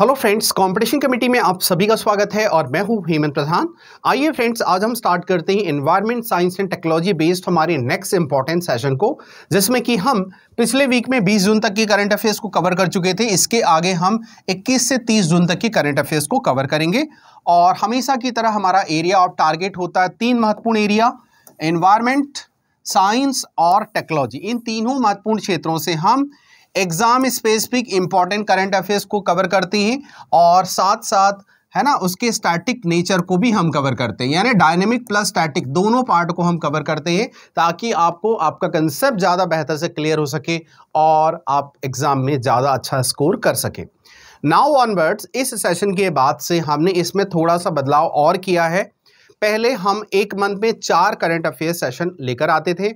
hello friends competition committee में आप सभी का स्वागत है और मैं हूं हेमंत प्रधान आइए फ्रेंड्स आज हम स्टार्ट करते हैं environment science and technology based हमारे नेक्स्ट इंपॉर्टेंट सेशन को जिसमें कि हम पिछले वीक में 20 जून तक के करंट अफेयर्स को कवर कर चुके थे इसके आगे हम 21 से 30 जून तक की करंट अफेयर्स को कवर करेंगे और हमेशा की तरह हमारा एरिया ऑफ टारगेट होता है तीन महत्वपूर्ण एरिया एनवायरमेंट साइंस और टेक्नोलॉजी इन तीनों महत्वपूर्ण क्षेत्रों से हम exam specific important current affairs को कवर करती हैं और साथ साथ है ना उसके स्टैटिक नेचर को भी हम कवर करते हैं यानी डायनेमिक प्लस स्टैटिक दोनों पार्ट को हम कवर करते हैं ताकि आपको आपका कंसेप्ट ज़्यादा बेहतर से क्लियर हो सके और आप एग्ज़ाम में ज़्यादा अच्छा स्कोर कर सकें नाउ ऑनवर्ड्स इस सेशन के बाद से हमने इसमें थोड़ा सा बदलाव और किया है पहले हम एक मंथ में चार करंट अफेयर सेशन लेकर आते थे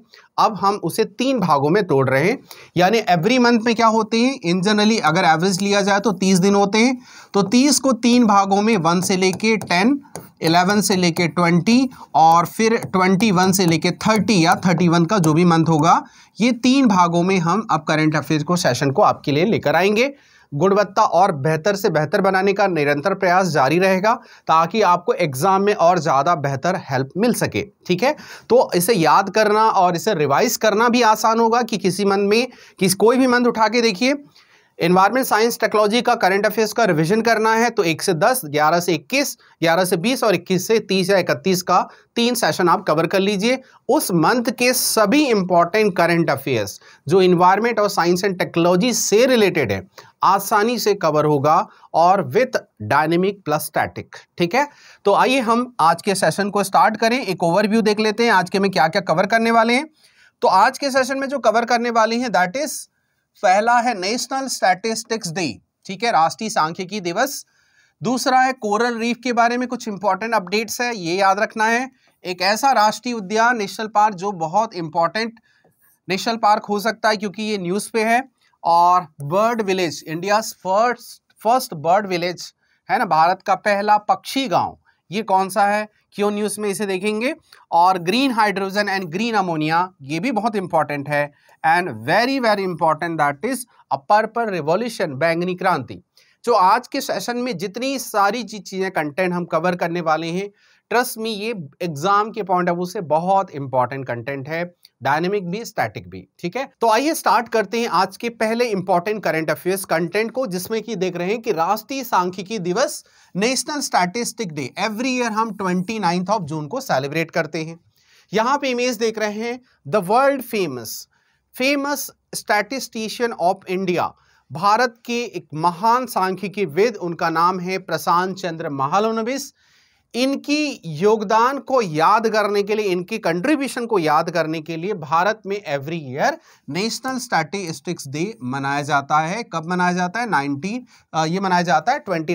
अब हम उसे तीन भागों में तोड़ रहे हैं यानी एवरी मंथ में क्या होते हैं इन जनरली अगर एवरेज लिया जाए तो तीस दिन होते हैं तो तीस को तीन भागों में वन से लेके टेन इलेवन से लेके ट्वेंटी और फिर ट्वेंटी वन से लेके थर्टी या थर्टी वन का जो भी मंथ होगा ये तीन भागों में हम अब करंट अफेयर को सेशन को आपके लिए लेकर आएंगे गुणवत्ता और बेहतर से बेहतर बनाने का निरंतर प्रयास जारी रहेगा ताकि आपको एग्ज़ाम में और ज़्यादा बेहतर हेल्प मिल सके ठीक है तो इसे याद करना और इसे रिवाइज करना भी आसान होगा कि किसी मन में किस कोई भी मंद उठा के देखिए इन्वायरमेंट साइंस टेक्नोलॉजी का करंट अफेयर्स का रिवीजन करना है तो एक से दस ग्यारह से इक्कीस ग्यारह से बीस और इक्कीस से तीस या इकतीस का तीन सेशन आप कवर कर लीजिए उस मंथ के सभी इंपॉर्टेंट करंट अफेयर्स जो इन्वायरमेंट और साइंस एंड टेक्नोलॉजी से रिलेटेड है आसानी से कवर होगा और विथ डायनेमिक प्लस स्टैटिक ठीक है तो आइए हम आज के सेशन को स्टार्ट करें एक ओवरव्यू देख लेते हैं आज के में क्या क्या कवर करने वाले हैं तो आज के सेशन में जो कवर करने वाले हैं दैट इज़ पहला है नेशनल स्टैटिस्टिक्स डे ठीक है राष्ट्रीय सांख्यिकी दिवस दूसरा है कोरल रीफ के बारे में कुछ इंपॉर्टेंट अपडेट्स है ये याद रखना है एक ऐसा राष्ट्रीय उद्यान नेशनल पार्क जो बहुत इंपॉर्टेंट नेशनल पार्क हो सकता है क्योंकि ये न्यूज़ पे है और bird village India first first bird village है ना भारत का पहला पक्षी गांव ये कौन सा है क्यों न्यूज़ में इसे देखेंगे और green hydrogen and green ammonia ये भी बहुत इंपॉर्टेंट है and very very important that is a purple revolution बैंगनी क्रांति जो आज के सेशन में जितनी सारी चीज़ें कंटेंट हम कवर करने वाले हैं ट्रस्ट में ये एग्ज़ाम के पॉइंट ऑफ व्यू से बहुत इंपॉर्टेंट कंटेंट है डायनेमिक भी स्टैटिक भी ठीक है तो आइए स्टार्ट करते हैं आज के पहले इंपॉर्टेंट करंट अफेयर्स कंटेंट को जिसमें कि देख रहे हैं कि राष्ट्रीय सांख्यिकी दिवस national statistic day every year हम ट्वेंटी ऑफ जून को सेलिब्रेट करते हैं यहाँ पे इमेज देख रहे हैं the world famous famous statistician of India Bharat के एक महान सांख्यिकी विद उनका नाम है प्रशांत चंद्र महालोनबिस इनकी योगदान को याद करने के लिए इनकी कंट्रीब्यूशन को याद करने के लिए भारत में every year national statistics day मनाया जाता है कब मनाया जाता है नाइनटीन ये मनाया जाता है ट्वेंटी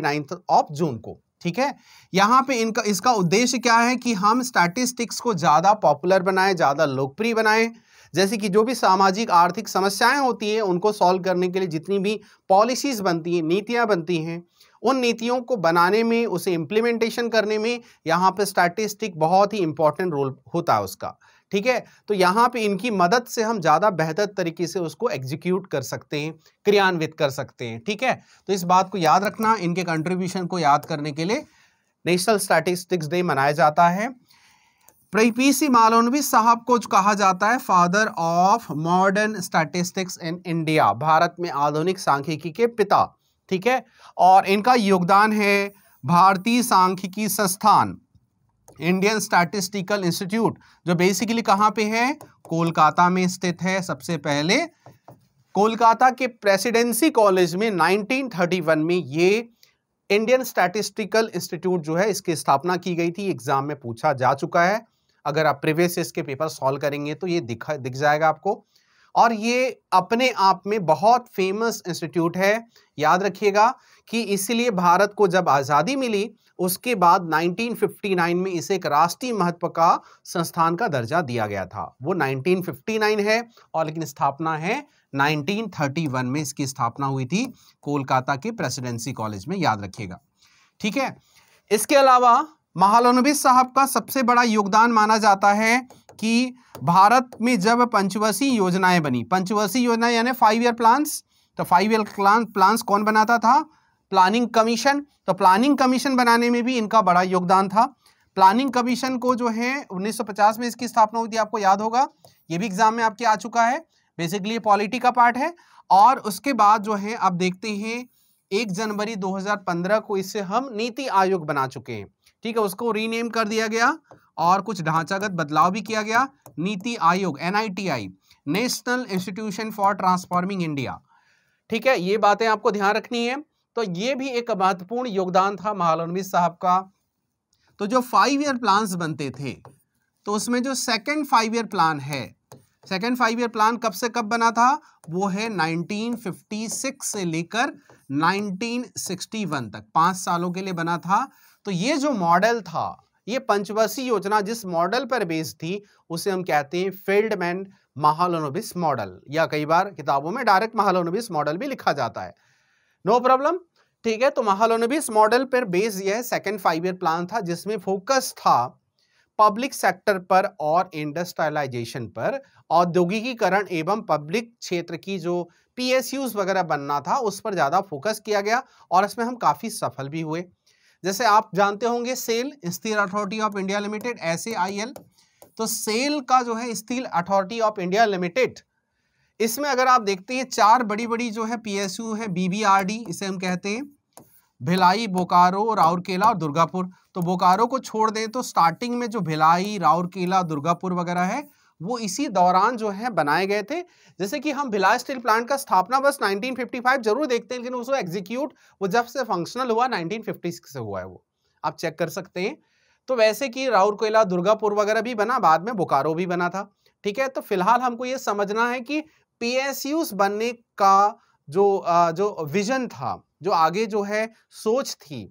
ऑफ जून को ठीक है यहाँ पे इनका इसका उद्देश्य क्या है कि हम स्टैटिस्टिक्स को ज़्यादा पॉपुलर बनाएं ज़्यादा लोकप्रिय बनाएं जैसे कि जो भी सामाजिक आर्थिक समस्याएं होती हैं उनको सॉल्व करने के लिए जितनी भी पॉलिसीज़ बनती हैं नीतियाँ बनती हैं उन नीतियों को बनाने में उसे इम्प्लीमेंटेशन करने में यहाँ पे स्टैटिस्टिक बहुत ही इंपॉर्टेंट रोल होता है उसका ठीक है तो यहाँ पे इनकी मदद से हम ज़्यादा बेहतर तरीके से उसको एग्जीक्यूट कर सकते हैं क्रियान्वित कर सकते हैं ठीक है तो इस बात को याद रखना इनके कंट्रीब्यूशन को याद करने के लिए नेशनल स्टैटिस्टिक्स डे मनाया जाता है पी सी मालवनवी साहब को कहा जाता है father of modern statistics in India Bharat में आधुनिक सांख्यिकी के पिता ठीक है और इनका योगदान है भारतीय सांख्यिकी संस्थान इंडियन स्टैटिस्टिकल इंस्टीट्यूट जो बेसिकली कहाँ पे है कोलकाता में स्थित है सबसे पहले कोलकाता के प्रेसिडेंसी कॉलेज में 1931 में ये इंडियन स्टैटिस्टिकल इंस्टीट्यूट जो है इसकी स्थापना की गई थी एग्जाम में पूछा जा चुका है अगर आप प्रीवियस इसके पेपर सॉल्व करेंगे तो ये दिखा दिख जाएगा आपको और ये अपने आप में बहुत फेमस इंस्टीट्यूट है याद रखिएगा कि इसीलिए भारत को जब आज़ादी मिली उसके बाद 1959 में इसे एक राष्ट्रीय महत्व का संस्थान का दर्जा दिया गया था वो 1959 है और लेकिन स्थापना है 1931 में इसकी स्थापना हुई थी कोलकाता के प्रेसिडेंसी कॉलेज में याद रखिएगा ठीक है इसके अलावा महालोनबिस साहब का सबसे बड़ा योगदान माना जाता है कि भारत में जब पंचवर्षीय योजनाएं बनी पंचवर्षीय योजना यानी फाइव ईयर प्लान्स तो फाइव ईयर प्लान प्लान्स कौन बनाता था प्लानिंग कमीशन तो प्लानिंग कमीशन बनाने में भी इनका बड़ा योगदान था प्लानिंग कमीशन को जो है 1950 में इसकी स्थापना हुई थी आपको याद होगा ये भी एग्जाम में आपके आ चुका है बेसिकली ये पॉलिटी का पार्ट है और उसके बाद जो है आप देखते हैं एक जनवरी 2015 को इससे हम नीति आयोग बना चुके हैं ठीक है उसको रीनेम कर दिया गया और कुछ ढांचागत बदलाव भी किया गया NITI Aayog N I T I national institution for transforming India ठीक है ये बातें आपको ध्यान रखनी है तो ये भी एक महत्वपूर्ण योगदान था महालनवीस साहब का तो जो फाइव ईयर प्लान बनते थे तो उसमें जो सेकेंड फाइव ईयर प्लान है सेकेंड फाइव ईयर प्लान कब से कब बना था वो है 1956 से लेकर 1961 तक पांच सालों के लिए बना था तो ये जो मॉडल था ये पंचवर्षीय योजना जिस मॉडल पर बेस्ड थी उसे हम कहते हैं फील्डमैन महालोनोबिस मॉडल या कई बार किताबों में डायरेक्ट महालोनोबिस मॉडल भी लिखा जाता है नो no प्रॉब्लम ठीक है तो महालोनोबिस मॉडल पर बेस्ड यह सेकेंड फाइव ईयर प्लान था जिसमें फोकस था पब्लिक सेक्टर पर और इंडस्ट्रियलाइजेशन पर औद्योगिकीकरण एवं पब्लिक क्षेत्र की जो पीएसयूज वगैरह बनना था उस पर ज़्यादा फोकस किया गया और इसमें हम काफ़ी सफल भी हुए जैसे आप जानते होंगे SAIL steel authority of India limited एस तो सेल का जो है steel authority of India limited इसमें अगर आप देखते हैं चार बड़ी बड़ी जो है पीएसयू है बीबीआरडी इसे हम कहते हैं भिलाई बोकारो राउरकेला और दुर्गापुर तो बोकारो को छोड़ दें तो स्टार्टिंग में जो भिलाई राउरकेला दुर्गापुर वगैरह है वो इसी दौरान जो है बनाए गए थे जैसे कि हम भिलाई स्टील प्लांट का स्थापना बस 1955 जरूर देखते हैं लेकिन उसको एग्जीक्यूट वो जब से फंक्शनल हुआ 1956 से हुआ है वो आप चेक कर सकते हैं तो वैसे कि राउर कोयला दुर्गापुर वगैरह भी बना बाद में बोकारो भी बना था ठीक है तो फिलहाल हमको ये समझना है कि पी बनने का जो जो विजन था जो आगे जो है सोच थी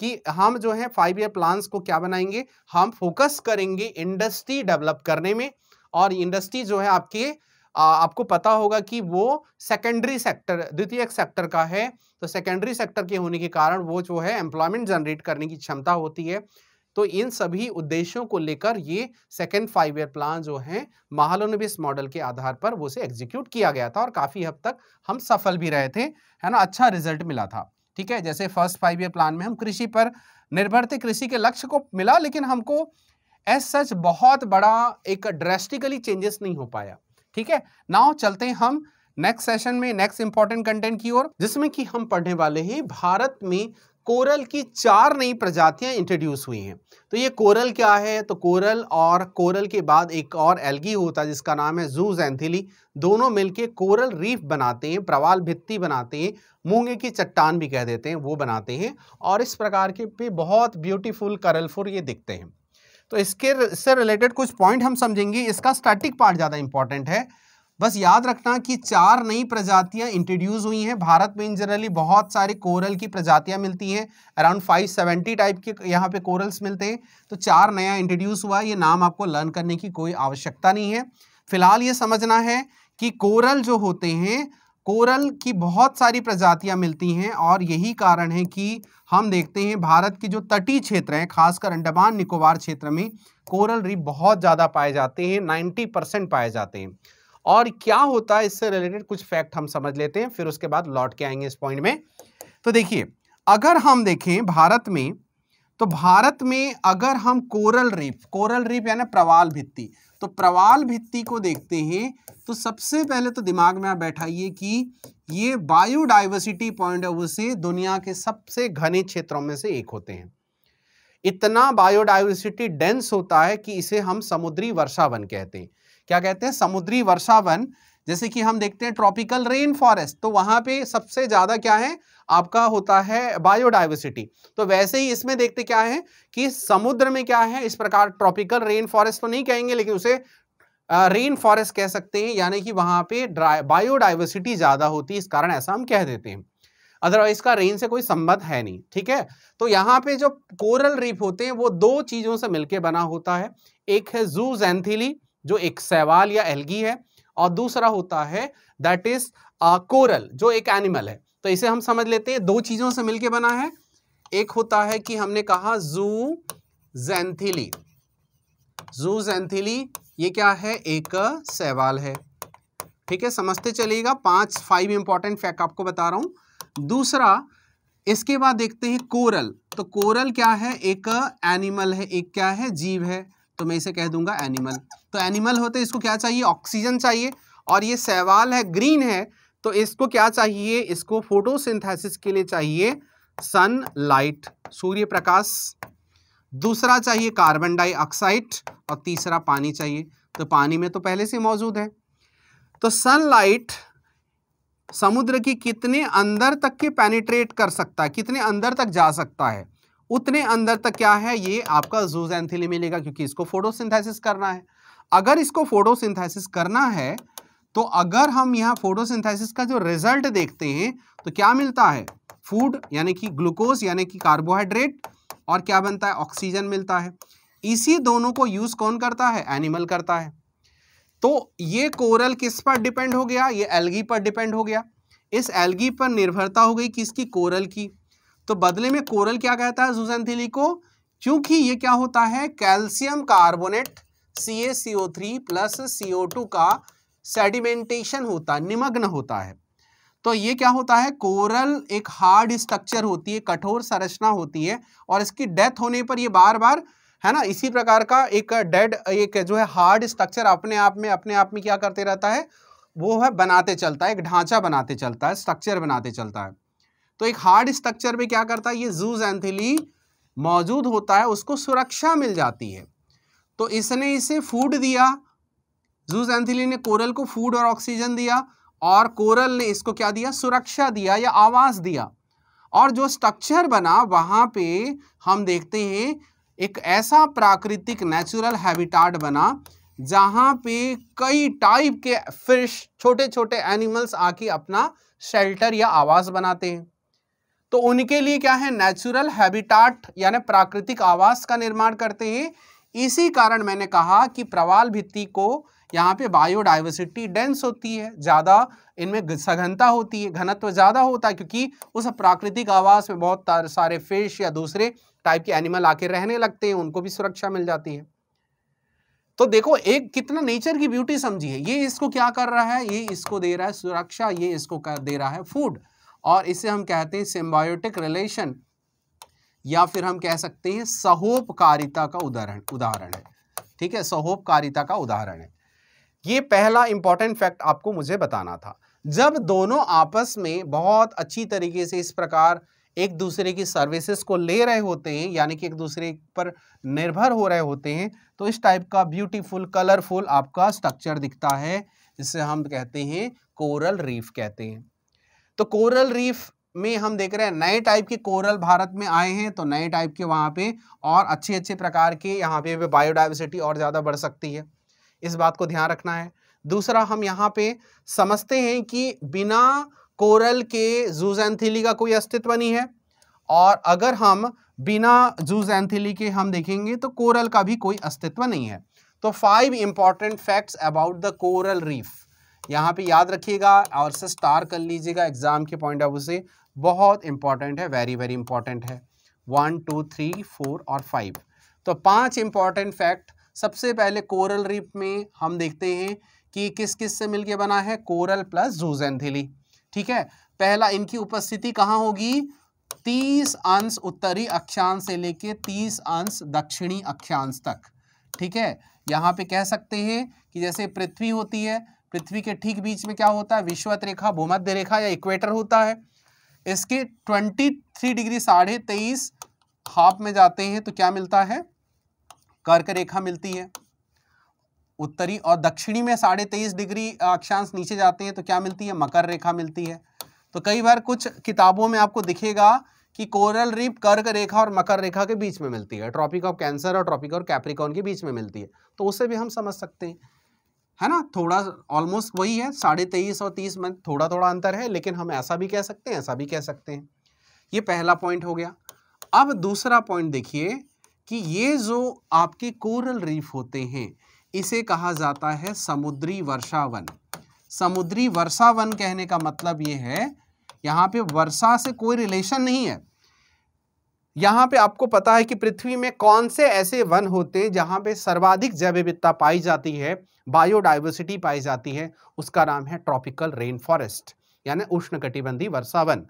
कि हम जो है फाइव ईयर प्लान्स को क्या बनाएंगे हम फोकस करेंगे इंडस्ट्री डेवलप करने में और इंडस्ट्री जो है आ, आपको पता होगा कि वो सेकेंडरी सेक्टर द्वितीय सेक्टर का है तो सेकेंडरी सेक्टर के होने के कारण वो जो है एम्प्लॉयमेंट जनरेट करने की क्षमता होती है तो इन सभी उद्देश्यों को लेकर ये सेकेंड फाइव ईयर प्लान जो है महालोनबिस मॉडल के आधार पर वो से एग्जीक्यूट किया गया था और काफ़ी हद तक हम सफल भी रहे थे है ना अच्छा रिजल्ट मिला था ठीक है जैसे फर्स्ट फाइव ईयर प्लान में हम कृषि पर निर्भर थे कृषि के लक्ष्य को मिला लेकिन हमको एज सच बहुत बड़ा एक ड्रेस्टिकली चेंजेस नहीं हो पाया ठीक है नाउ चलते हैं हम नेक्स्ट सेशन में नेक्स्ट इंपॉर्टेंट कंटेंट की ओर जिसमें कि हम पढ़ने वाले हैं भारत में कोरल की चार नई प्रजातियां इंट्रोड्यूस हुई हैं तो ये कोरल क्या है तो कोरल और कोरल के बाद एक और एल्गी होता है जिसका नाम है जू जैंथिली दोनों मिलके कोरल रीफ बनाते हैं प्रवाल भित्ति बनाते हैं मूंगे की चट्टान भी कह देते हैं वो बनाते हैं और इस प्रकार के पे बहुत ब्यूटीफुल करलफुल ये दिखते हैं तो इसके इससे रिलेटेड कुछ पॉइंट हम समझेंगे इसका स्टैटिक पार्ट ज़्यादा इंपॉर्टेंट है बस याद रखना कि चार नई प्रजातियां इंट्रोड्यूस हुई हैं भारत में इन जनरली बहुत सारे कोरल की प्रजातियां मिलती हैं अराउंड 570 टाइप के यहाँ पे कोरल्स मिलते हैं तो चार नया इंट्रोड्यूस हुआ ये नाम आपको लर्न करने की कोई आवश्यकता नहीं है फिलहाल ये समझना है कि कोरल जो होते हैं कोरल की बहुत सारी प्रजातियां मिलती हैं और यही कारण है कि हम देखते हैं भारत की जो तटीय क्षेत्र हैं खासकर अंडमान निकोबार क्षेत्र में कोरल रीप बहुत ज़्यादा पाए जाते हैं 90 परसेंट पाए जाते हैं और क्या होता है इससे रिलेटेड कुछ फैक्ट हम समझ लेते हैं फिर उसके बाद लौट के आएंगे इस पॉइंट में तो देखिए अगर हम देखें भारत में तो भारत में अगर हम कोरल रीफ कोरल रीफ यानी प्रवाल भित्ती तो प्रवाल भित्ति को देखते हैं तो सबसे पहले तो दिमाग में आप बैठाइए कि ये बायोडाइवर्सिटी पॉइंट ऑफ व्यू से दुनिया के सबसे घने क्षेत्रों में से एक होते हैं इतना बायोडाइवर्सिटी डेंस होता है कि इसे हम समुद्री वर्षावन कहते हैं क्या कहते हैं समुद्री वर्षावन जैसे कि हम देखते हैं ट्रॉपिकल रेन फॉरेस्ट तो वहां पे सबसे ज़्यादा क्या है आपका होता है बायोडाइवर्सिटी तो वैसे ही इसमें देखते क्या है कि समुद्र में क्या है इस प्रकार ट्रॉपिकल रेन फॉरेस्ट तो नहीं कहेंगे लेकिन उसे रेन फॉरेस्ट कह सकते हैं यानी कि वहां पे बायोडाइवर्सिटी ज़्यादा होती है इस कारण ऐसा हम कह देते हैं अदरवाइज का रेन से कोई संबंध है नहीं ठीक है तो यहाँ पे जो कोरल रीफ होते हैं वो दो चीज़ों से मिलकर बना होता है एक है जू जैंथिली जो एक सैवाल या एलगी है और दूसरा होता है दैट इज कोरल जो एक एनिमल है तो इसे हम समझ लेते हैं दो चीज़ों से मिलके बना है एक होता है कि हमने कहा जू जेंथिली जू जेंथिली ये क्या है एक सवाल है ठीक है समझते चलिएगा पांच फाइव इंपॉर्टेंट फैक्ट आपको बता रहा हूं दूसरा इसके बाद देखते हैं कोरल तो कोरल क्या है एक एनिमल है एक क्या है जीव है तो मैं इसे कह दूंगा एनिमल तो एनिमल होते इसको क्या चाहिए ऑक्सीजन चाहिए और ये सवाल है ग्रीन है तो इसको क्या चाहिए इसको फोटोसिंथेसिस के लिए चाहिए सनलाइट सूर्य प्रकाश दूसरा चाहिए कार्बन डाइऑक्साइड और तीसरा पानी चाहिए तो पानी में तो पहले से मौजूद है तो सनलाइट समुद्र की कितने अंदर तक के पेनिट्रेट कर सकता है कितने अंदर तक जा सकता है उतने अंदर तक क्या है ये आपका जूज एंथिली मिलेगा क्योंकि इसको फोटोसिंथेसिस करना है अगर इसको फोटोसिंथेसिस करना है तो अगर हम यहाँ फोटोसिंथेसिस का जो रिजल्ट देखते हैं तो क्या मिलता है फूड यानी कि ग्लूकोज यानी कि कार्बोहाइड्रेट और क्या बनता है ऑक्सीजन मिलता है इसी दोनों को यूज़ कौन करता है एनिमल करता है तो ये कोरल किस पर डिपेंड हो गया ये एलगी पर डिपेंड हो गया इस एलगी पर निर्भरता हो गई किसकी कोरल की तो बदले में कोरल क्या कहता है जुजनथिली को क्योंकि ये क्या होता है calcium carbonate C A C O three plus C O two का सेडिमेंटेशन होता है निमग्न होता है तो ये क्या होता है कोरल एक हार्ड स्ट्रक्चर होती है कठोर संरचना होती है और इसकी डेथ होने पर ये बार बार है ना इसी प्रकार का एक डेड एक जो है हार्ड स्ट्रक्चर अपने आप में अपने आप में क्या करते रहता है वो है बनाते चलता है एक ढांचा बनाते चलता है स्ट्रक्चर बनाते चलता है तो एक हार्ड स्ट्रक्चर में क्या करता है ये जूज एंथिली मौजूद होता है उसको सुरक्षा मिल जाती है तो इसने इसे फूड दिया जूस एंथिली ने कोरल को फूड और ऑक्सीजन दिया और कोरल ने इसको क्या दिया सुरक्षा दिया या आवास दिया और जो स्ट्रक्चर बना वहाँ पे हम देखते हैं एक ऐसा प्राकृतिक नेचुरल हैबिटाट बना जहाँ पे कई टाइप के फिश छोटे छोटे एनिमल्स आके अपना शेल्टर या आवास बनाते हैं तो उनके लिए क्या है नेचुरल हैबिटाट यानी प्राकृतिक आवास का निर्माण करते हैं इसी कारण मैंने कहा कि प्रवाल भित्ति को यहाँ पे बायोडाइवर्सिटी डेंस होती है ज़्यादा इनमें सघनता होती है घनत्व ज़्यादा होता है क्योंकि उस प्राकृतिक आवास में बहुत सारे फिश या दूसरे टाइप के एनिमल आके रहने लगते हैं उनको भी सुरक्षा मिल जाती है तो देखो एक कितना नेचर की ब्यूटी समझी है ये इसको क्या कर रहा है ये इसको दे रहा है सुरक्षा ये इसको कर दे रहा है फूड और इसे हम कहते हैं सिम्बायोटिक रिलेशन या फिर हम कह सकते हैं सहोपकारिता का उदाहरण उदाहरण है ठीक है सहोपकारिता का उदाहरण है ये पहला इंपॉर्टेंट फैक्ट आपको मुझे बताना था जब दोनों आपस में बहुत अच्छी तरीके से इस प्रकार एक दूसरे की सर्विसेज को ले रहे होते हैं यानी कि एक दूसरे पर निर्भर हो रहे होते हैं तो इस टाइप का ब्यूटीफुल कलरफुल आपका स्ट्रक्चर दिखता है जिसे हम कहते हैं कोरल रीफ कहते हैं तो कोरल रीफ में हम देख रहे हैं नए टाइप के कोरल भारत में आए हैं तो नए टाइप के वहाँ पे और अच्छे अच्छे प्रकार के यहाँ पे बायोडाइवर्सिटी और ज़्यादा बढ़ सकती है इस बात को ध्यान रखना है दूसरा हम यहाँ पे समझते हैं कि बिना कोरल के जूजैंथिली का कोई अस्तित्व नहीं है और अगर हम बिना जूजैंथिली के हम देखेंगे तो कोरल का भी कोई अस्तित्व नहीं है तो five important facts about the coral reef यहाँ पे याद रखिएगा और से स्टार कर लीजिएगा एग्जाम के पॉइंट ऑफ व्यू से बहुत इंपॉर्टेंट है वेरी वेरी इंपॉर्टेंट है वन टू थ्री फोर और फाइव तो पांच इंपॉर्टेंट फैक्ट सबसे पहले कोरल रीप में हम देखते हैं कि किस किस से मिलके बना है कोरल प्लस जूजेंथिली ठीक है पहला इनकी उपस्थिति कहाँ होगी तीस अंश उत्तरी अक्षांश से लेके तीस अंश दक्षिणी अक्षांश तक ठीक है यहाँ पे कह सकते हैं कि जैसे पृथ्वी होती है पृथ्वी के ठीक बीच में क्या होता है विश्वत रेखा भूमध्य रेखा या इक्वेटर होता है इसके 23 डिग्री साढ़े तेईस हाफ में जाते हैं तो क्या मिलता है कर्क रेखा मिलती है उत्तरी और दक्षिणी में साढ़े तेईस डिग्री अक्षांश नीचे जाते हैं तो क्या मिलती है मकर रेखा मिलती है तो कई बार कुछ किताबों में आपको दिखेगा कि कोरल रीप कर्क रेखा और मकर रेखा के बीच में मिलती है ट्रॉपिक ऑफ कैंसर और ट्रॉपिक ऑफ कैप्रिकॉन के बीच में मिलती है तो उसे भी हम समझ सकते हैं है ना थोड़ा ऑलमोस्ट वही है साढ़े तेईस और तीस में थोड़ा थोड़ा अंतर है लेकिन हम ऐसा भी कह सकते हैं ऐसा भी कह सकते हैं ये पहला पॉइंट हो गया अब दूसरा पॉइंट देखिए कि ये जो आपके कोरल रीफ होते हैं इसे कहा जाता है समुद्री वर्षावन समुद्री वर्षावन कहने का मतलब ये है यहाँ पे वर्षा से कोई रिलेशन नहीं है यहाँ पे आपको पता है कि पृथ्वी में कौन से ऐसे वन होते हैं जहाँ पे सर्वाधिक जैव विविधता पाई जाती है बायोडाइवर्सिटी पाई जाती है उसका नाम है ट्रॉपिकल रेन फॉरेस्ट यानी उष्णकटिबंधी वर्षावन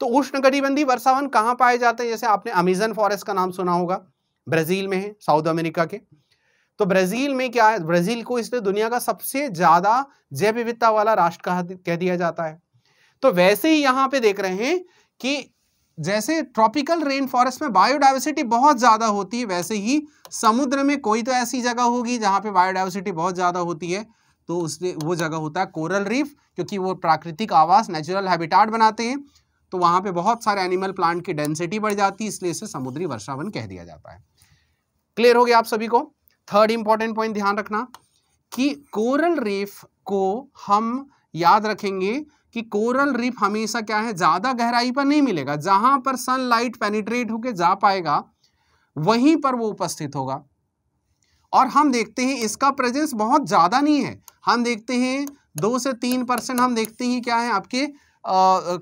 तो उष्णकटिबंधी वर्षावन कहाँ पाए जाते हैं जैसे आपने अमेजन फॉरेस्ट का नाम सुना होगा ब्राज़ील में है साउथ अमेरिका के तो ब्राज़ील में क्या है ब्राज़ील को इसलिए दुनिया का सबसे ज़्यादा जैव विविधता वाला राष्ट्र कह दिया जाता है तो वैसे ही यहाँ पे देख रहे हैं कि जैसे ट्रॉपिकल रेन फॉरेस्ट में बायोडाइवर्सिटी बहुत ज़्यादा होती है वैसे ही समुद्र में कोई तो ऐसी जगह होगी जहाँ पे बायोडाइवर्सिटी बहुत ज़्यादा होती है तो उसमें वो जगह होता है कोरल रीफ क्योंकि वो प्राकृतिक आवास नेचुरल हैबिटाट बनाते हैं तो वहाँ पे बहुत सारे एनिमल प्लांट की डेंसिटी बढ़ जाती है इसलिए इसे समुद्री वर्षावन कह दिया जाता है क्लियर हो गया आप सभी को थर्ड इंपॉर्टेंट पॉइंट ध्यान रखना कि कोरल रीफ को हम याद रखेंगे कि कोरल रीफ हमेशा क्या है ज़्यादा गहराई पर नहीं मिलेगा जहां पर सनलाइट पेनिट्रेट होकर जा पाएगा वहीं पर वो उपस्थित होगा और हम देखते हैं इसका प्रेजेंस बहुत ज़्यादा नहीं है हम देखते हैं दो से तीन परसेंट हम देखते हैं क्या है आपके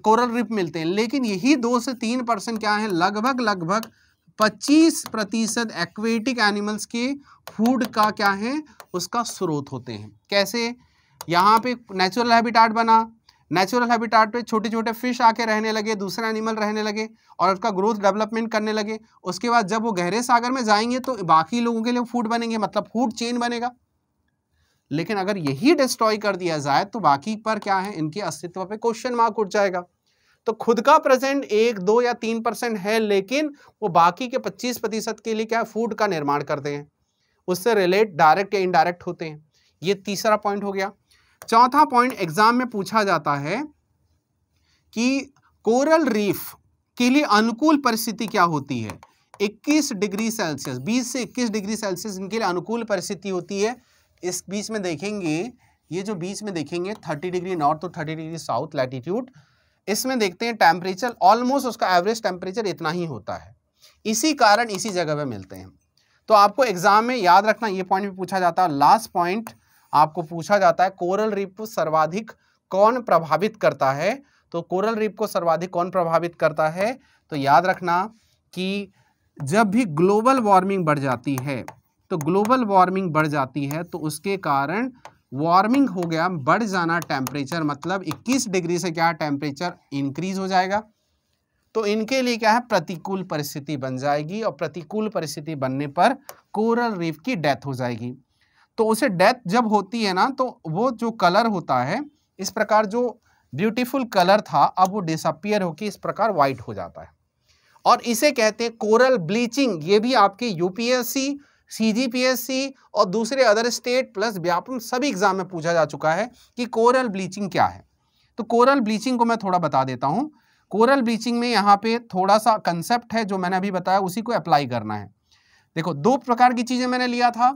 कोरल रिप मिलते हैं लेकिन यही दो से तीन परसेंट क्या है लगभग लगभग 25 प्रतिशत एक्वेटिक एनिमल्स के फूड का क्या है उसका स्रोत होते हैं कैसे यहाँ पे नेचुरल हैबिटाट बना नेचुरल हैबिटाट पे छोटे छोटे फिश आके रहने लगे दूसरे एनिमल रहने लगे और उसका ग्रोथ डेवलपमेंट करने लगे उसके बाद जब वो गहरे सागर में जाएंगे तो बाकी लोगों के लिए फूड बनेंगे मतलब फूड चेन बनेगा लेकिन अगर यही डिस्ट्रॉय कर दिया जाए तो बाकी पर क्या है इनके अस्तित्व पे क्वेश्चन मार्क उठ जाएगा तो खुद का प्रेजेंट एक दो या तीन परसेंट है लेकिन वो बाकी के पच्चीस प्रतिशत के लिए क्या फूड का निर्माण करते हैं उससे रिलेट डायरेक्ट या इनडायरेक्ट होते हैं ये तीसरा पॉइंट हो गया चौथा पॉइंट एग्जाम में पूछा जाता है कि कोरल रीफ के लिए अनुकूल परिस्थिति क्या होती है 21 डिग्री सेल्सियस 20 से 21 डिग्री सेल्सियस इनके लिए अनुकूल परिस्थिति होती है इस बीच में देखेंगे ये जो बीच में देखेंगे 30 डिग्री नॉर्थ और 30 डिग्री साउथ लैटिट्यूड इसमें देखते हैं टेम्परेचर ऑलमोस्ट उसका एवरेज टेम्परेचर इतना ही होता है इसी कारण इसी जगह पे मिलते हैं तो आपको एग्जाम में याद रखना ये पॉइंट भी पूछा जाता है लास्ट पॉइंट आपको पूछा जाता है कोरल रिप को सर्वाधिक कौन प्रभावित करता है तो कोरल रिप को सर्वाधिक कौन प्रभावित करता है तो याद रखना कि जब भी ग्लोबल वार्मिंग बढ़ जाती है तो ग्लोबल वार्मिंग बढ़ जाती है तो उसके कारण वार्मिंग हो गया बढ़ जाना टेम्परेचर मतलब 21 डिग्री से क्या टेम्परेचर इंक्रीज हो जाएगा तो इनके लिए क्या है प्रतिकूल परिस्थिति बन जाएगी और प्रतिकूल परिस्थिति बनने पर कोरल रीफ की डेथ हो जाएगी तो उसे डेथ जब होती है ना तो वो जो कलर होता है इस प्रकार जो ब्यूटीफुल कलर था अब वो डिसअपियर होकर इस प्रकार व्हाइट हो जाता है और इसे कहते हैं कोरल ब्लीचिंग ये भी आपके यूपीएससी सीजीपीएससी और दूसरे अदर स्टेट प्लस व्यापम सभी एग्जाम में पूछा जा चुका है कि कोरल ब्लीचिंग क्या है तो कोरल ब्लीचिंग को मैं थोड़ा बता देता हूँ कोरल ब्लीचिंग में यहाँ पे थोड़ा सा कंसेप्ट है जो मैंने अभी बताया उसी को अप्लाई करना है देखो दो प्रकार की चीज़ें मैंने लिया था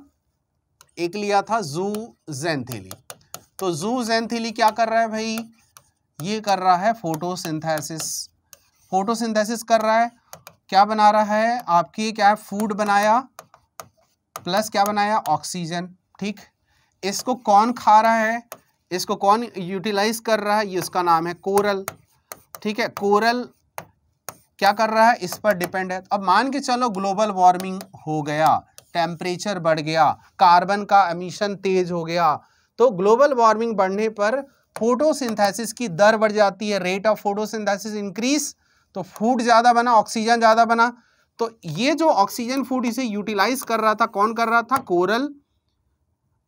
एक लिया था जू जेंथिली तो जू जेंथिली क्या कर रहा है भाई ये कर रहा है फोटोसिंथेसिस फोटोसिंथेसिस कर रहा है क्या बना रहा है आपकी क्या है फूड बनाया प्लस क्या बनाया ऑक्सीजन ठीक इसको कौन खा रहा है इसको कौन यूटिलाइज कर रहा है ये उसका नाम है कोरल ठीक है कोरल क्या कर रहा है इस पर डिपेंड है अब मान के चलो ग्लोबल वार्मिंग हो गया टेम्परेचर बढ़ गया कार्बन का एमिशन तेज हो गया तो ग्लोबल वार्मिंग बढ़ने पर फोटोसिंथेसिस की दर बढ़ जाती है रेट ऑफ फोटोसिंथेसिस इंक्रीज तो फूड ज़्यादा बना ऑक्सीजन ज़्यादा बना तो ये जो ऑक्सीजन फूड इसे यूटिलाइज कर रहा था कौन कर रहा था कोरल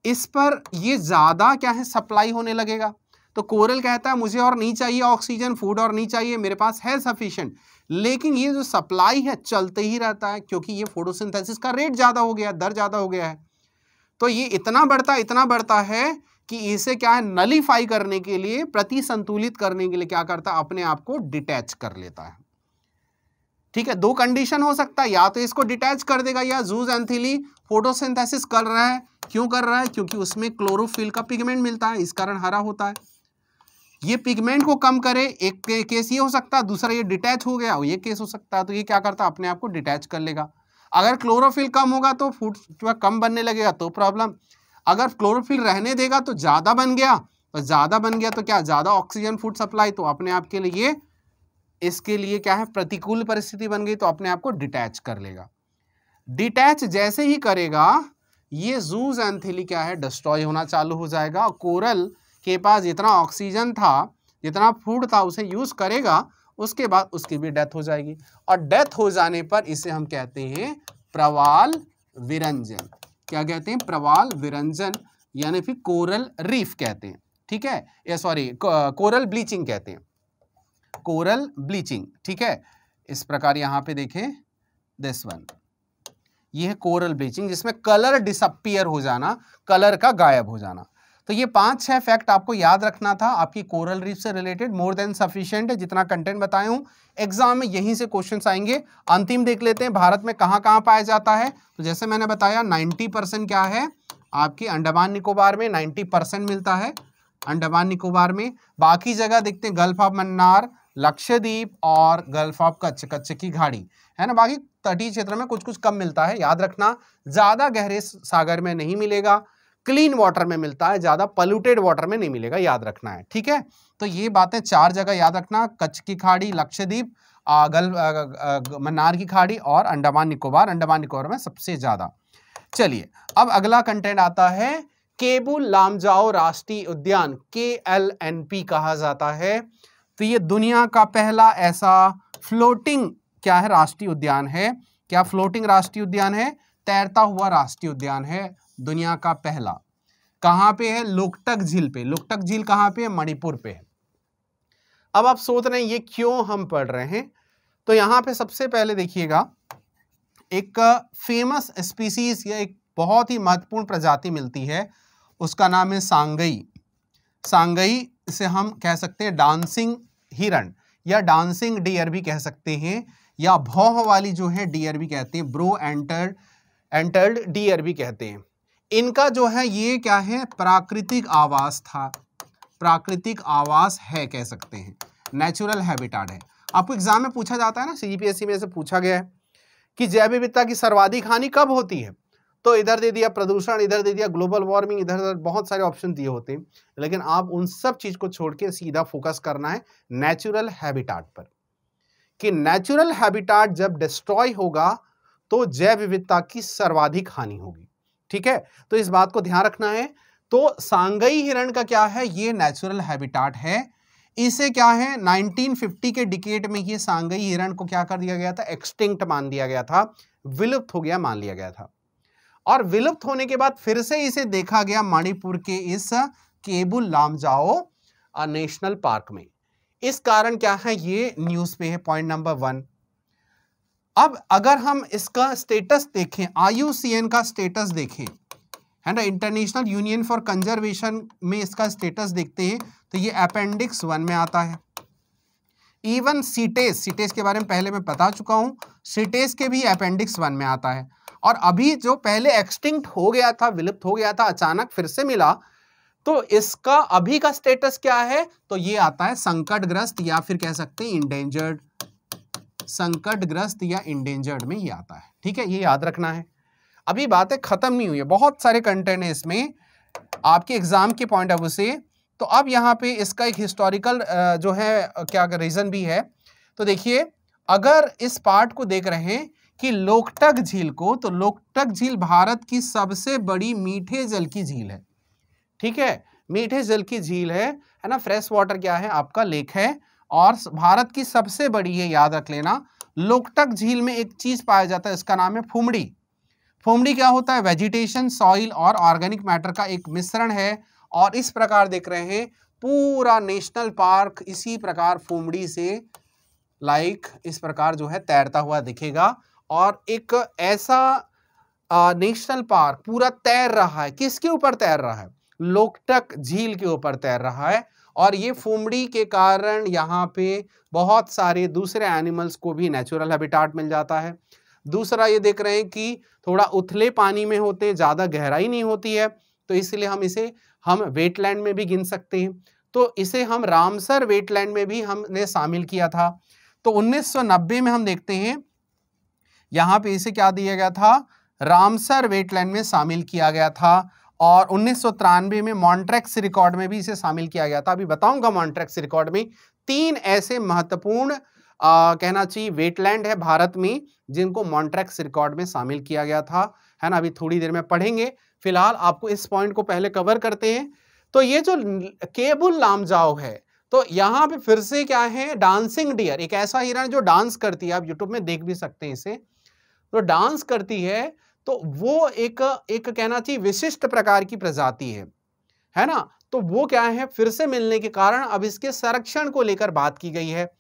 इस पर ये ज़्यादा क्या है सप्लाई होने लगेगा तो कोरल कहता है मुझे और नहीं चाहिए ऑक्सीजन फूड और नहीं चाहिए मेरे पास है सफिशियंट लेकिन ये जो सप्लाई है चलते ही रहता है क्योंकि ये फोटोसिंथेसिस का रेट ज़्यादा हो गया दर ज़्यादा हो गया है तो ये इतना बढ़ता इतना बढ़ता है कि इसे क्या है नलीफाई करने के लिए प्रति संतुलित करने के लिए क्या करता है अपने आप को डिटैच कर लेता है ठीक है दो कंडीशन हो सकता है या तो इसको डिटैच कर देगा या जूज एंथिली फोटोसिंथेसिस कर रहा है क्यों कर रहा है क्योंकि उसमें क्लोरोफिल का पिगमेंट मिलता है इस कारण हरा होता है ये पिगमेंट को कम करे एक के, केस ये हो सकता है दूसरा ये डिटैच हो गया ये केस हो सकता है तो ये क्या करता है अपने आप को डिटैच कर लेगा अगर क्लोरोफिल कम होगा तो फूड कम बनने लगेगा तो प्रॉब्लम अगर क्लोरोफिल रहने देगा तो ज़्यादा बन गया और ज़्यादा बन गया तो क्या ज़्यादा ऑक्सीजन फूड सप्लाई तो अपने आप के लिए इसके लिए क्या है प्रतिकूल परिस्थिति बन गई तो अपने आप को डिटैच कर लेगा डिटैच जैसे ही करेगा ये जूज एंथिली क्या है डिस्ट्रॉय होना चालू हो जाएगा और कोरल के पास जितना ऑक्सीजन था जितना फूड था उसे यूज़ करेगा उसके बाद उसकी भी डेथ हो जाएगी और डेथ हो जाने पर इसे हम कहते हैं प्रवाल विरंजन क्या कहते हैं प्रवाल विरंजन यानी फिर कोरल रीफ कहते हैं ठीक है या सॉरी कोरल ब्लीचिंग कहते हैं कोरल ब्लीचिंग ठीक है इस प्रकार यहां पे देखें दिस वन ये है कोरल ब्लीचिंग जिसमें कलर डिसअपियर हो जाना कलर का गायब हो जाना तो ये पांच छह फैक्ट आपको याद रखना था आपकी कोरल रीफ से रिलेटेड मोर देन सफिशियंट है जितना कंटेंट बताया हूं एग्जाम में यहीं से क्वेश्चंस आएंगे अंतिम देख लेते हैं भारत में कहां कहां पाया जाता है तो जैसे मैंने बताया 90 परसेंट क्या है आपकी अंडमान निकोबार में 90 परसेंट मिलता है अंडमान निकोबार में बाकी जगह देखते हैं गल्फ ऑफ मन्नार लक्षद्वीप और गल्फ ऑफ कच्छ कच्छ की खाड़ी है ना बाकी तटीय क्षेत्र में कुछ कुछ कम मिलता है याद रखना ज़्यादा गहरे सागर में नहीं मिलेगा क्लीन वाटर में मिलता है ज़्यादा पोल्यूटेड वाटर में नहीं मिलेगा याद रखना है ठीक है तो ये बातें चार जगह याद रखना कच्छ की खाड़ी लक्षद्वीप गल्फ मन्नार की खाड़ी और अंडमान निकोबार अंडमान निकोबार में सबसे ज़्यादा चलिए अब अगला कंटेंट आता है केबुल लामजाओ राष्ट्रीय उद्यान के एल एन पी कहा जाता है तो ये दुनिया का पहला ऐसा फ्लोटिंग क्या है राष्ट्रीय उद्यान है क्या फ्लोटिंग राष्ट्रीय उद्यान है तैरता हुआ राष्ट्रीय उद्यान है दुनिया का पहला कहां पे है लोकटक झील पे लोकटक झील कहां पे है मणिपुर पे है अब आप सोच रहे हैं ये क्यों हम पढ़ रहे हैं तो यहां पे सबसे पहले देखिएगा एक फेमस स्पीसीज या एक बहुत ही महत्वपूर्ण प्रजाति मिलती है उसका नाम है सांगई सांगई से हम कह सकते हैं डांसिंग हिरण या डांसिंग डियर भी कह सकते हैं या भौह वाली जो है डियर भी कहते हैं ब्रो एंटर एंटर्ड डियर भी कहते हैं इनका जो है ये क्या है प्राकृतिक आवास था प्राकृतिक आवास है कह सकते हैं नेचुरल हैबिटाट है आपको एग्जाम में पूछा जाता है ना सीजीपीएससी में से पूछा गया है कि जैव विविधता की सर्वाधिक हानि कब होती है तो इधर दे दिया प्रदूषण इधर दे दिया ग्लोबल वार्मिंग इधर उधर बहुत सारे ऑप्शन दिए होते हैं लेकिन आप उन सब चीज़ को छोड़ के सीधा फोकस करना है नेचुरल हैबिटाट पर कि नेचुरल हैबिटाट जब डिस्ट्रॉय होगा तो जैव विविधता की सर्वाधिक हानि होगी ठीक है तो इस बात को ध्यान रखना है तो सांगई हिरण का क्या है ये नेचुरल हैबिटाट है इसे क्या है 1950 के डिकेट में ये सांगई हिरण को क्या कर दिया गया था एक्सटिंक्ट मान दिया गया था विलुप्त हो गया मान लिया गया था और विलुप्त होने के बाद फिर से इसे देखा गया मणिपुर के इस केबुल लामजाओ नेशनल पार्क में इस कारण क्या है ये न्यूज़ पे है पॉइंट नंबर वन अब अगर हम इसका स्टेटस देखें आईयूसीएन का स्टेटस देखें है ना इंटरनेशनल यूनियन फॉर कंजर्वेशन में इसका स्टेटस देखते हैं तो ये अपेंडिक्स वन में आता है इवन सीटेस सीटेस के बारे में पहले मैं बता चुका हूं सीटेस के भी अपेंडिक्स वन में आता है और अभी जो पहले एक्सटिंक्ट हो गया था विलुप्त हो गया था अचानक फिर से मिला तो इसका अभी का स्टेटस क्या है तो ये आता है संकटग्रस्त या फिर कह सकते हैं इंडेंजर्ड संकटग्रस्त या इंडेंजर्ड में ही आता है ठीक है ये याद रखना है अभी बातें खत्म नहीं हुई है बहुत सारे कंटेंट है इसमें आपके एग्जाम के पॉइंट ऑफ व्यू से तो अब यहाँ पे इसका एक हिस्टोरिकल जो है क्या रीज़न भी है तो देखिए अगर इस पार्ट को देख रहे हैं कि लोकटक झील को तो लोकटक झील भारत की सबसे बड़ी मीठे जल की झील है ठीक है मीठे जल की झील है है ना फ्रेश वाटर क्या है आपका लेक है और भारत की सबसे बड़ी है याद रख लेना लोकटक झील में एक चीज पाया जाता है इसका नाम है फुमड़ी फुमड़ी क्या होता है वेजिटेशन सॉइल और ऑर्गेनिक मैटर का एक मिश्रण है और इस प्रकार देख रहे हैं पूरा नेशनल पार्क इसी प्रकार फुमड़ी से लाइक इस प्रकार जो है तैरता हुआ दिखेगा और एक ऐसा नेशनल पार्क पूरा तैर रहा है किसके ऊपर तैर रहा है लोकटक झील के ऊपर तैर रहा है और ये फुमड़ी के कारण यहाँ पे बहुत सारे दूसरे एनिमल्स को भी नेचुरल हैबिटाट मिल जाता है दूसरा ये देख रहे हैं कि थोड़ा उथले पानी में होते हैं ज़्यादा गहराई नहीं होती है तो इसलिए हम इसे हम वेटलैंड में भी गिन सकते हैं तो इसे हम रामसर वेटलैंड में भी हमने शामिल किया था तो 1990 में हम देखते हैं यहाँ पे इसे क्या दिया गया था रामसर वेटलैंड में शामिल किया गया था और उन्नीस में मॉन्ट्रेक्स रिकॉर्ड में भी इसे शामिल किया गया था अभी बताऊंगा मॉन्ट्रेक्स रिकॉर्ड में तीन ऐसे महत्वपूर्ण कहना चाहिए वेटलैंड है भारत में जिनको मॉन्ट्रेक्स रिकॉर्ड में शामिल किया गया था है ना अभी थोड़ी देर में पढ़ेंगे फिलहाल आपको इस पॉइंट को पहले कवर करते हैं तो ये जो केबुल लामजाओ है तो यहाँ पे फिर से क्या है डांसिंग डियर एक ऐसा हिरण जो डांस करती है आप यूट्यूब में देख भी सकते हैं इसे जो तो डांस करती है तो वो एक एक कहना चाहिए विशिष्ट प्रकार की प्रजाति है है ना तो वो क्या है फिर से मिलने के कारण अब इसके संरक्षण को लेकर बात की गई है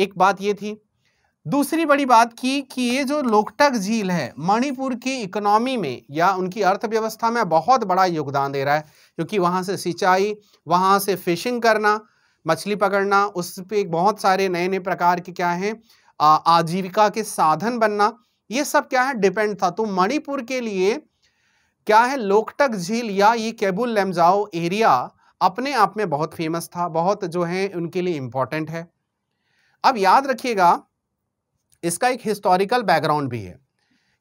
एक बात ये थी दूसरी बड़ी बात की कि ये जो लोकटक झील है मणिपुर की इकोनॉमी में या उनकी अर्थव्यवस्था में बहुत बड़ा योगदान दे रहा है क्योंकि वहाँ से सिंचाई वहाँ से फिशिंग करना मछली पकड़ना उस पर बहुत सारे नए नए प्रकार के क्या हैं आजीविका के साधन बनना ये सब क्या है डिपेंड था तो मणिपुर के लिए क्या है लोकटक झील या ये केबुल लेमजाओ एरिया अपने आप में बहुत फेमस था बहुत जो है उनके लिए इंपॉर्टेंट है अब याद रखिएगा इसका एक हिस्टोरिकल बैकग्राउंड भी है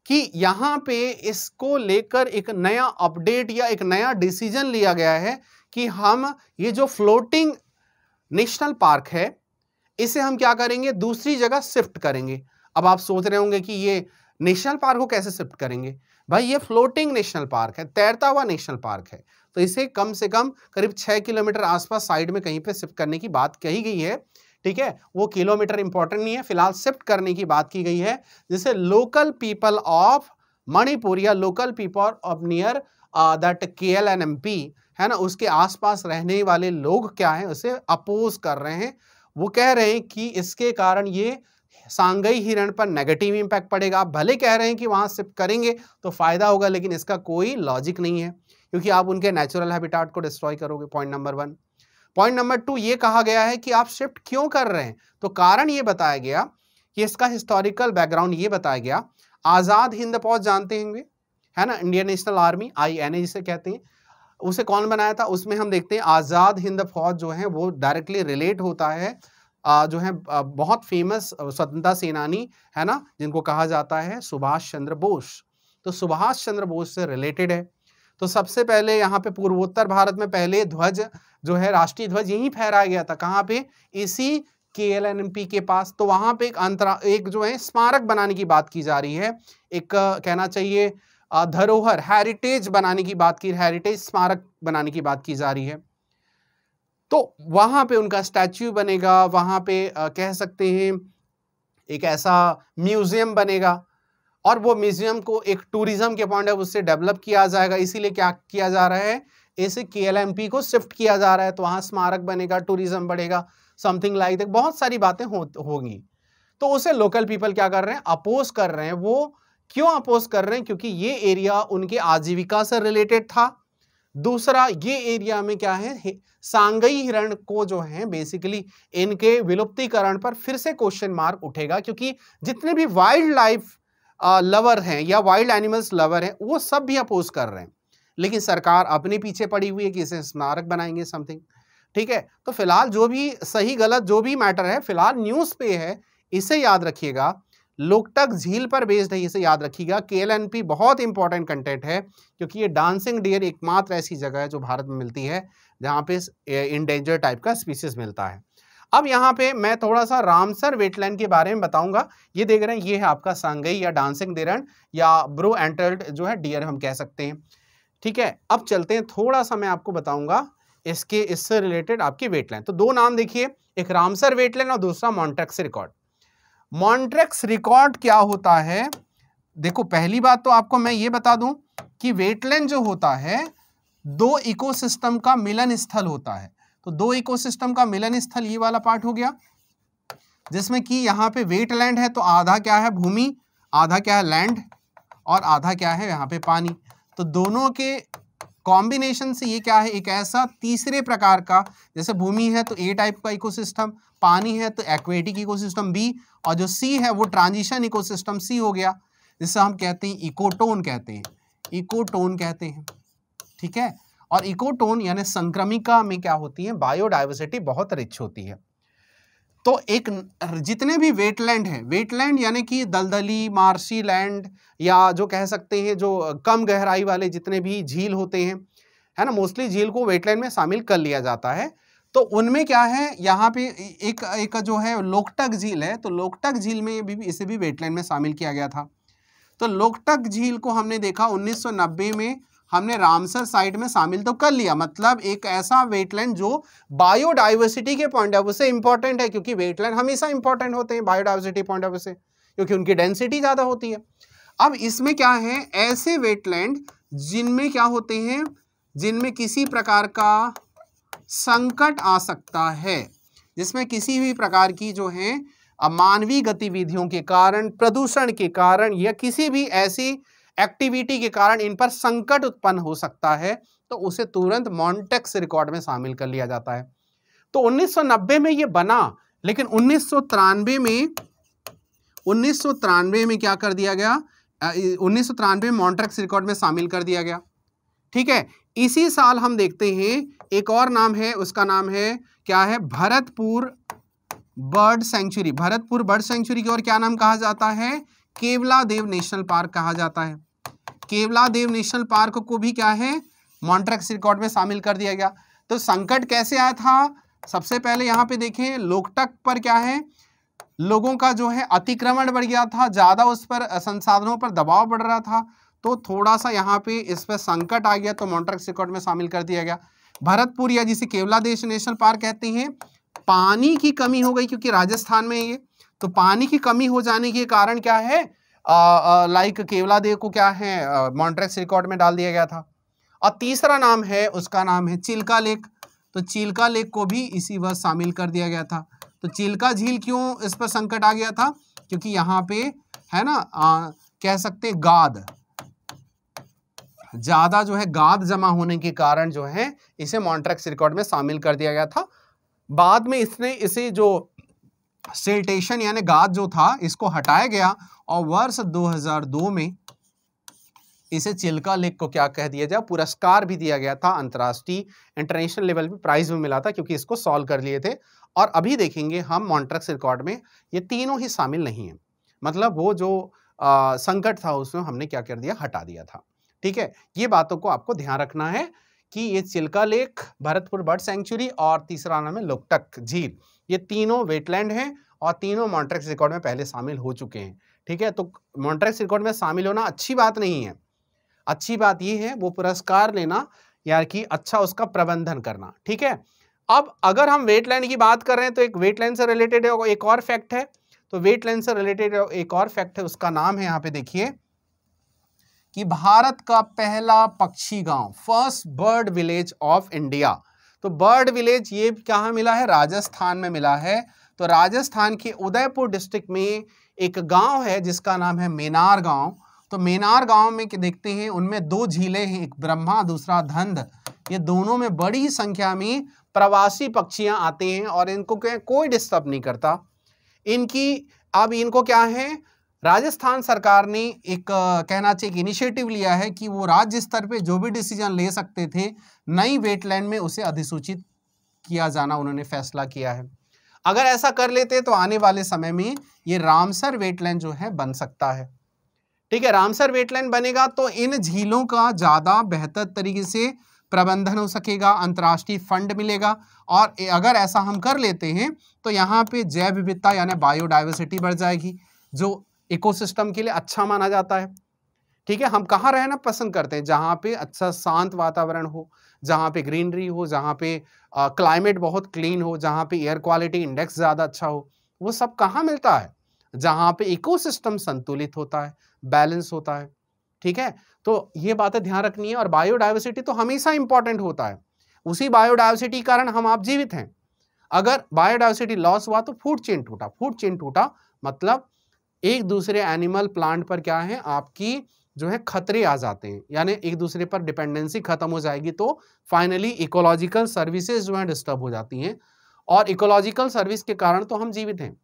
कि यहां पे इसको लेकर एक नया अपडेट या एक नया डिसीजन लिया गया है कि हम ये जो फ्लोटिंग नेशनल पार्क है इसे हम क्या करेंगे दूसरी जगह शिफ्ट करेंगे अब आप सोच रहे होंगे कि ये नेशनल पार्क को कैसे शिफ्ट करेंगे भाई ये फ्लोटिंग नेशनल पार्क है तैरता हुआ नेशनल पार्क है तो इसे कम से कम करीब छः किलोमीटर आसपास साइड में कहीं पे शिफ्ट करने की बात कही गई है ठीक है वो किलोमीटर इंपॉर्टेंट नहीं है फिलहाल शिफ्ट करने की बात की गई है जिसे लोकल पीपल ऑफ मणिपुर या local people of near that K L N M P है ना उसके आसपास रहने वाले लोग क्या हैं उसे अपोज कर रहे हैं वो कह रहे हैं कि इसके कारण ये सांगई हिरण पर नेगेटिव इंपैक्ट पड़ेगा आप भले कह रहे हैं कि वहाँ शिफ्ट करेंगे तो फ़ायदा होगा लेकिन इसका कोई लॉजिक नहीं है क्योंकि आप उनके नेचुरल हैबिटाट को डिस्ट्रॉय करोगे point number one point number two ये कहा गया है कि आप शिफ्ट क्यों कर रहे हैं तो कारण ये बताया गया कि इसका हिस्टोरिकल बैकग्राउंड ये बताया गया आज़ाद हिंद फौज जानते होंगे है ना Indian National Army I N A जिसे कहते हैं उसे कौन बनाया था उसमें हम देखते हैं आज़ाद हिंद फौज जो है वो डायरेक्टली रिलेट होता है जो है बहुत फेमस स्वतंत्रता सेनानी है ना जिनको कहा जाता है सुभाष चंद्र बोस तो सुभाष चंद्र बोस से रिलेटेड है तो सबसे पहले यहाँ पे पूर्वोत्तर भारत में पहले ध्वज जो है राष्ट्रीय ध्वज यहीं फहराया गया था कहाँ पे इसी के एल एन एम पी के पास तो वहाँ पे एक अंतरा एक जो है स्मारक बनाने की बात की जा रही है एक कहना चाहिए धरोहर हेरिटेज बनाने की बात की हेरिटेज स्मारक बनाने की बात की जा रही है तो वहां पे उनका स्टैच्यू बनेगा वहां पे आ, कह सकते हैं एक ऐसा म्यूज़ियम बनेगा और वो म्यूज़ियम को एक टूरिज़्म के पॉइंट ऑफ उससे डेवलप किया जाएगा इसीलिए क्या किया जा रहा है इसे के को शिफ्ट किया जा रहा है तो वहां स्मारक बनेगा टूरिज़्म बढ़ेगा समथिंग लाइक like बहुत सारी बातें हो होंगी तो उसे लोकल पीपल क्या कर रहे हैं अपोज कर रहे हैं वो क्यों अपोज कर रहे हैं क्योंकि ये एरिया उनके आजीविका से रिलेटेड था दूसरा ये एरिया में क्या है सांगई हिरण को जो है बेसिकली इनके विलुप्तीकरण पर फिर से क्वेश्चन मार्क उठेगा क्योंकि जितने भी वाइल्ड लाइफ लवर हैं या वाइल्ड एनिमल्स लवर हैं वो सब भी अपोज कर रहे हैं लेकिन सरकार अपने पीछे पड़ी हुई है कि इसे स्मारक बनाएंगे समथिंग ठीक है तो फिलहाल जो भी सही गलत जो भी मैटर है फिलहाल न्यूज़ पे है इसे याद रखिएगा लोकटक झील पर बेस्ड है इसे याद रखिएगा के बहुत इंपॉर्टेंट कंटेंट है क्योंकि ये डांसिंग डियर एकमात्र ऐसी जगह है जो भारत में मिलती है जहाँ पे इंडेंजर टाइप का स्पीसीज मिलता है अब यहाँ पे मैं थोड़ा सा रामसर वेटलैंड के बारे में बताऊंगा ये देख रहे हैं ये है आपका सांगई या डांसिंग डेरन या ब्रो एंटल्ड जो है डियर हम कह सकते हैं ठीक है अब चलते हैं थोड़ा सा मैं आपको बताऊंगा इसके इससे रिलेटेड आपके वेटलैंड तो दो नाम देखिए एक रामसर वेटलैंड और दूसरा मॉन्टेक्स रिकॉर्ड मॉन्ट्रेक्स रिकॉर्ड क्या होता है देखो पहली बात तो आपको मैं ये बता दूं कि वेटलैंड जो होता है दो इकोसिस्टम का मिलन स्थल होता है तो दो इकोसिस्टम का मिलन स्थल ये वाला पार्ट हो गया जिसमें कि यहाँ पे वेटलैंड है तो आधा क्या है भूमि आधा क्या है लैंड और आधा क्या है यहाँ पे पानी तो दोनों के कॉम्बिनेशन से ये क्या है एक ऐसा तीसरे प्रकार का जैसे भूमि है तो ए टाइप का इकोसिस्टम पानी है तो एक्वेटिक इकोसिस्टम बी और जो सी है वो ट्रांजिशन इकोसिस्टम सी हो गया जिसे हम कहते हैं इकोटोन कहते हैं इकोटोन कहते हैं ठीक है और इकोटोन यानी संक्रमिका में क्या होती है बायोडाइवर्सिटी बहुत रिच होती है तो एक जितने भी वेटलैंड हैं वेटलैंड यानी कि दलदली मार्शी लैंड या जो कह सकते हैं जो कम गहराई वाले जितने भी झील होते हैं है ना मोस्टली झील को वेटलैंड में शामिल कर लिया जाता है तो उनमें क्या है यहाँ पे एक एक जो है लोकटक झील है तो लोकटक झील में भी इसे भी वेटलैंड में शामिल किया गया था तो लोकटक झील को हमने देखा 1990 में हमने रामसर साइट में शामिल तो कर लिया मतलब एक ऐसा वेटलैंड जो बायोडाइवर्सिटी के पॉइंट ऑफ व्यू से इंपॉर्टेंट है क्योंकि वेटलैंड हमेशा इंपॉर्टेंट होते हैं बायोडाइवर्सिटी पॉइंट ऑफ व्यू से क्योंकि उनकी डेंसिटी ज़्यादा होती है अब इसमें क्या है ऐसे वेटलैंड जिनमें क्या होते हैं जिनमें किसी प्रकार का संकट आ सकता है जिसमें किसी भी प्रकार की जो है मानवीय गतिविधियों के कारण प्रदूषण के कारण या किसी भी ऐसी एक्टिविटी के कारण इन पर संकट उत्पन्न हो सकता है तो उसे तुरंत मॉन्टेक्स रिकॉर्ड में शामिल कर लिया जाता है तो 1990 में ये बना लेकिन उन्नीस में उन्नीस में क्या कर दिया गया उन्नीस में मॉन्टेक्स रिकॉर्ड में शामिल कर दिया गया ठीक है इसी साल हम देखते हैं एक और नाम है उसका नाम है क्या है Bharatpur bird sanctuary Bharatpur bird sanctuary की और क्या नाम कहा जाता है केवला देव नेशनल पार्क कहा जाता है केवला देव नेशनल पार्क को भी क्या है मॉन्ट्रक्स रिकॉर्ड में शामिल कर दिया गया तो संकट कैसे आया था सबसे पहले यहाँ पे देखें लोकटक पर क्या है लोगों का जो है अतिक्रमण बढ़ गया था ज़्यादा उस पर संसाधनों पर दबाव बढ़ रहा था तो थोड़ा सा यहाँ पे इस पर संकट आ गया तो मॉन्ट्रेक्स रिकॉर्ड में शामिल कर दिया गया भरतपुर या जिसे केवला देश नेशनल पार्क कहते हैं पानी की कमी हो गई क्योंकि राजस्थान में ये तो पानी की कमी हो जाने के कारण क्या है लाइक केवलादेव को क्या है मॉन्ट्रेक्स रिकॉर्ड में डाल दिया गया था और तीसरा नाम है उसका नाम है चिल्का लेक तो चिल्का लेक को भी इसी वर्ष शामिल कर दिया गया था तो चिल्का झील क्यों इस पर संकट आ गया था क्योंकि यहाँ पे है ना आ, कह सकते गाद ज़्यादा जो है गाद जमा होने के कारण जो है इसे मॉन्ट्रेक्स रिकॉर्ड में शामिल कर दिया गया था बाद में इसने इसे जो सेल्टेशन यानी गाद जो था इसको हटाया गया और वर्ष 2002 में इसे चिल्का लेक को क्या कह दिया जाए पुरस्कार भी दिया गया था अंतर्राष्ट्रीय इंटरनेशनल लेवल पे प्राइज भी मिला था क्योंकि इसको सॉल्व कर लिए थे और अभी देखेंगे हम मॉन्ट्रक्स रिकॉर्ड में ये तीनों ही शामिल नहीं है मतलब वो जो आ, संकट था उसमें हमने क्या कर दिया हटा दिया था ठीक है ये बातों को आपको ध्यान रखना है कि ये Chilka lake Bharatpur bird sanctuary और तीसरा नाम है लोकटक झील ये तीनों वेटलैंड हैं और तीनों मॉन्ट्रेक्स रिकॉर्ड में पहले शामिल हो चुके हैं ठीक है तो मॉन्ट्रैक्स रिकॉर्ड में शामिल होना अच्छी बात नहीं है अच्छी बात यह है वो पुरस्कार लेना या कि अच्छा उसका प्रबंधन करना ठीक है अब अगर हम वेटलैंड की बात कर रहे हैं तो एक वेटलैंड से रिलेटेड एक और फैक्ट है तो वेटलैंड से रिलेटेड एक और फैक्ट है उसका नाम है यहाँ पे देखिए कि भारत का पहला पक्षी गांव first bird village of India तो बर्ड विलेज ये कहाँ मिला है राजस्थान में मिला है तो राजस्थान के उदयपुर डिस्ट्रिक्ट में एक गांव है जिसका नाम है मेनार गांव तो मेनार गांव में देखते हैं उनमें दो झीलें हैं एक ब्रह्मा दूसरा धंध ये दोनों में बड़ी संख्या में प्रवासी पक्षियाँ आते हैं और इनको कोई डिस्टर्ब नहीं करता इनकी अब इनको क्या है राजस्थान सरकार ने एक कहना चाहिए इनिशिएटिव लिया है कि वो राज्य स्तर पे जो भी डिसीजन ले सकते थे नई वेटलैंड में उसे अधिसूचित किया जाना उन्होंने फैसला किया है अगर ऐसा कर लेते तो आने वाले समय में ये रामसर वेटलैंड जो है बन सकता है ठीक है रामसर वेटलैंड बनेगा तो इन झीलों का ज़्यादा बेहतर तरीके से प्रबंधन हो सकेगा अंतर्राष्ट्रीय फंड मिलेगा और अगर ऐसा हम कर लेते हैं तो यहाँ पे जैव विविधता यानी बायोडाइवर्सिटी बढ़ जाएगी जो इकोसिस्टम के लिए अच्छा माना जाता है ठीक है हम कहाँ रहना पसंद करते हैं जहाँ पे अच्छा शांत वातावरण हो जहाँ पे ग्रीनरी हो जहाँ पे क्लाइमेट बहुत क्लीन हो जहाँ पे एयर क्वालिटी इंडेक्स ज़्यादा अच्छा हो वो सब कहाँ मिलता है जहाँ पे इकोसिस्टम संतुलित होता है बैलेंस होता है ठीक है तो ये बातें ध्यान रखनी है और बायोडाइवर्सिटी तो हमेशा इंपॉर्टेंट होता है उसी बायोडाइवर्सिटी कारण हम आप जीवित हैं अगर बायोडाइवर्सिटी लॉस हुआ तो फूड चेन टूटा फूड चेन टूटा मतलब एक दूसरे एनिमल प्लांट पर क्या है आपकी जो है खतरे आ जाते हैं यानी एक दूसरे पर डिपेंडेंसी खत्म हो जाएगी तो फाइनली इकोलॉजिकल सर्विसेज जो है डिस्टर्ब हो जाती हैं और इकोलॉजिकल सर्विस के कारण तो हम जीवित हैं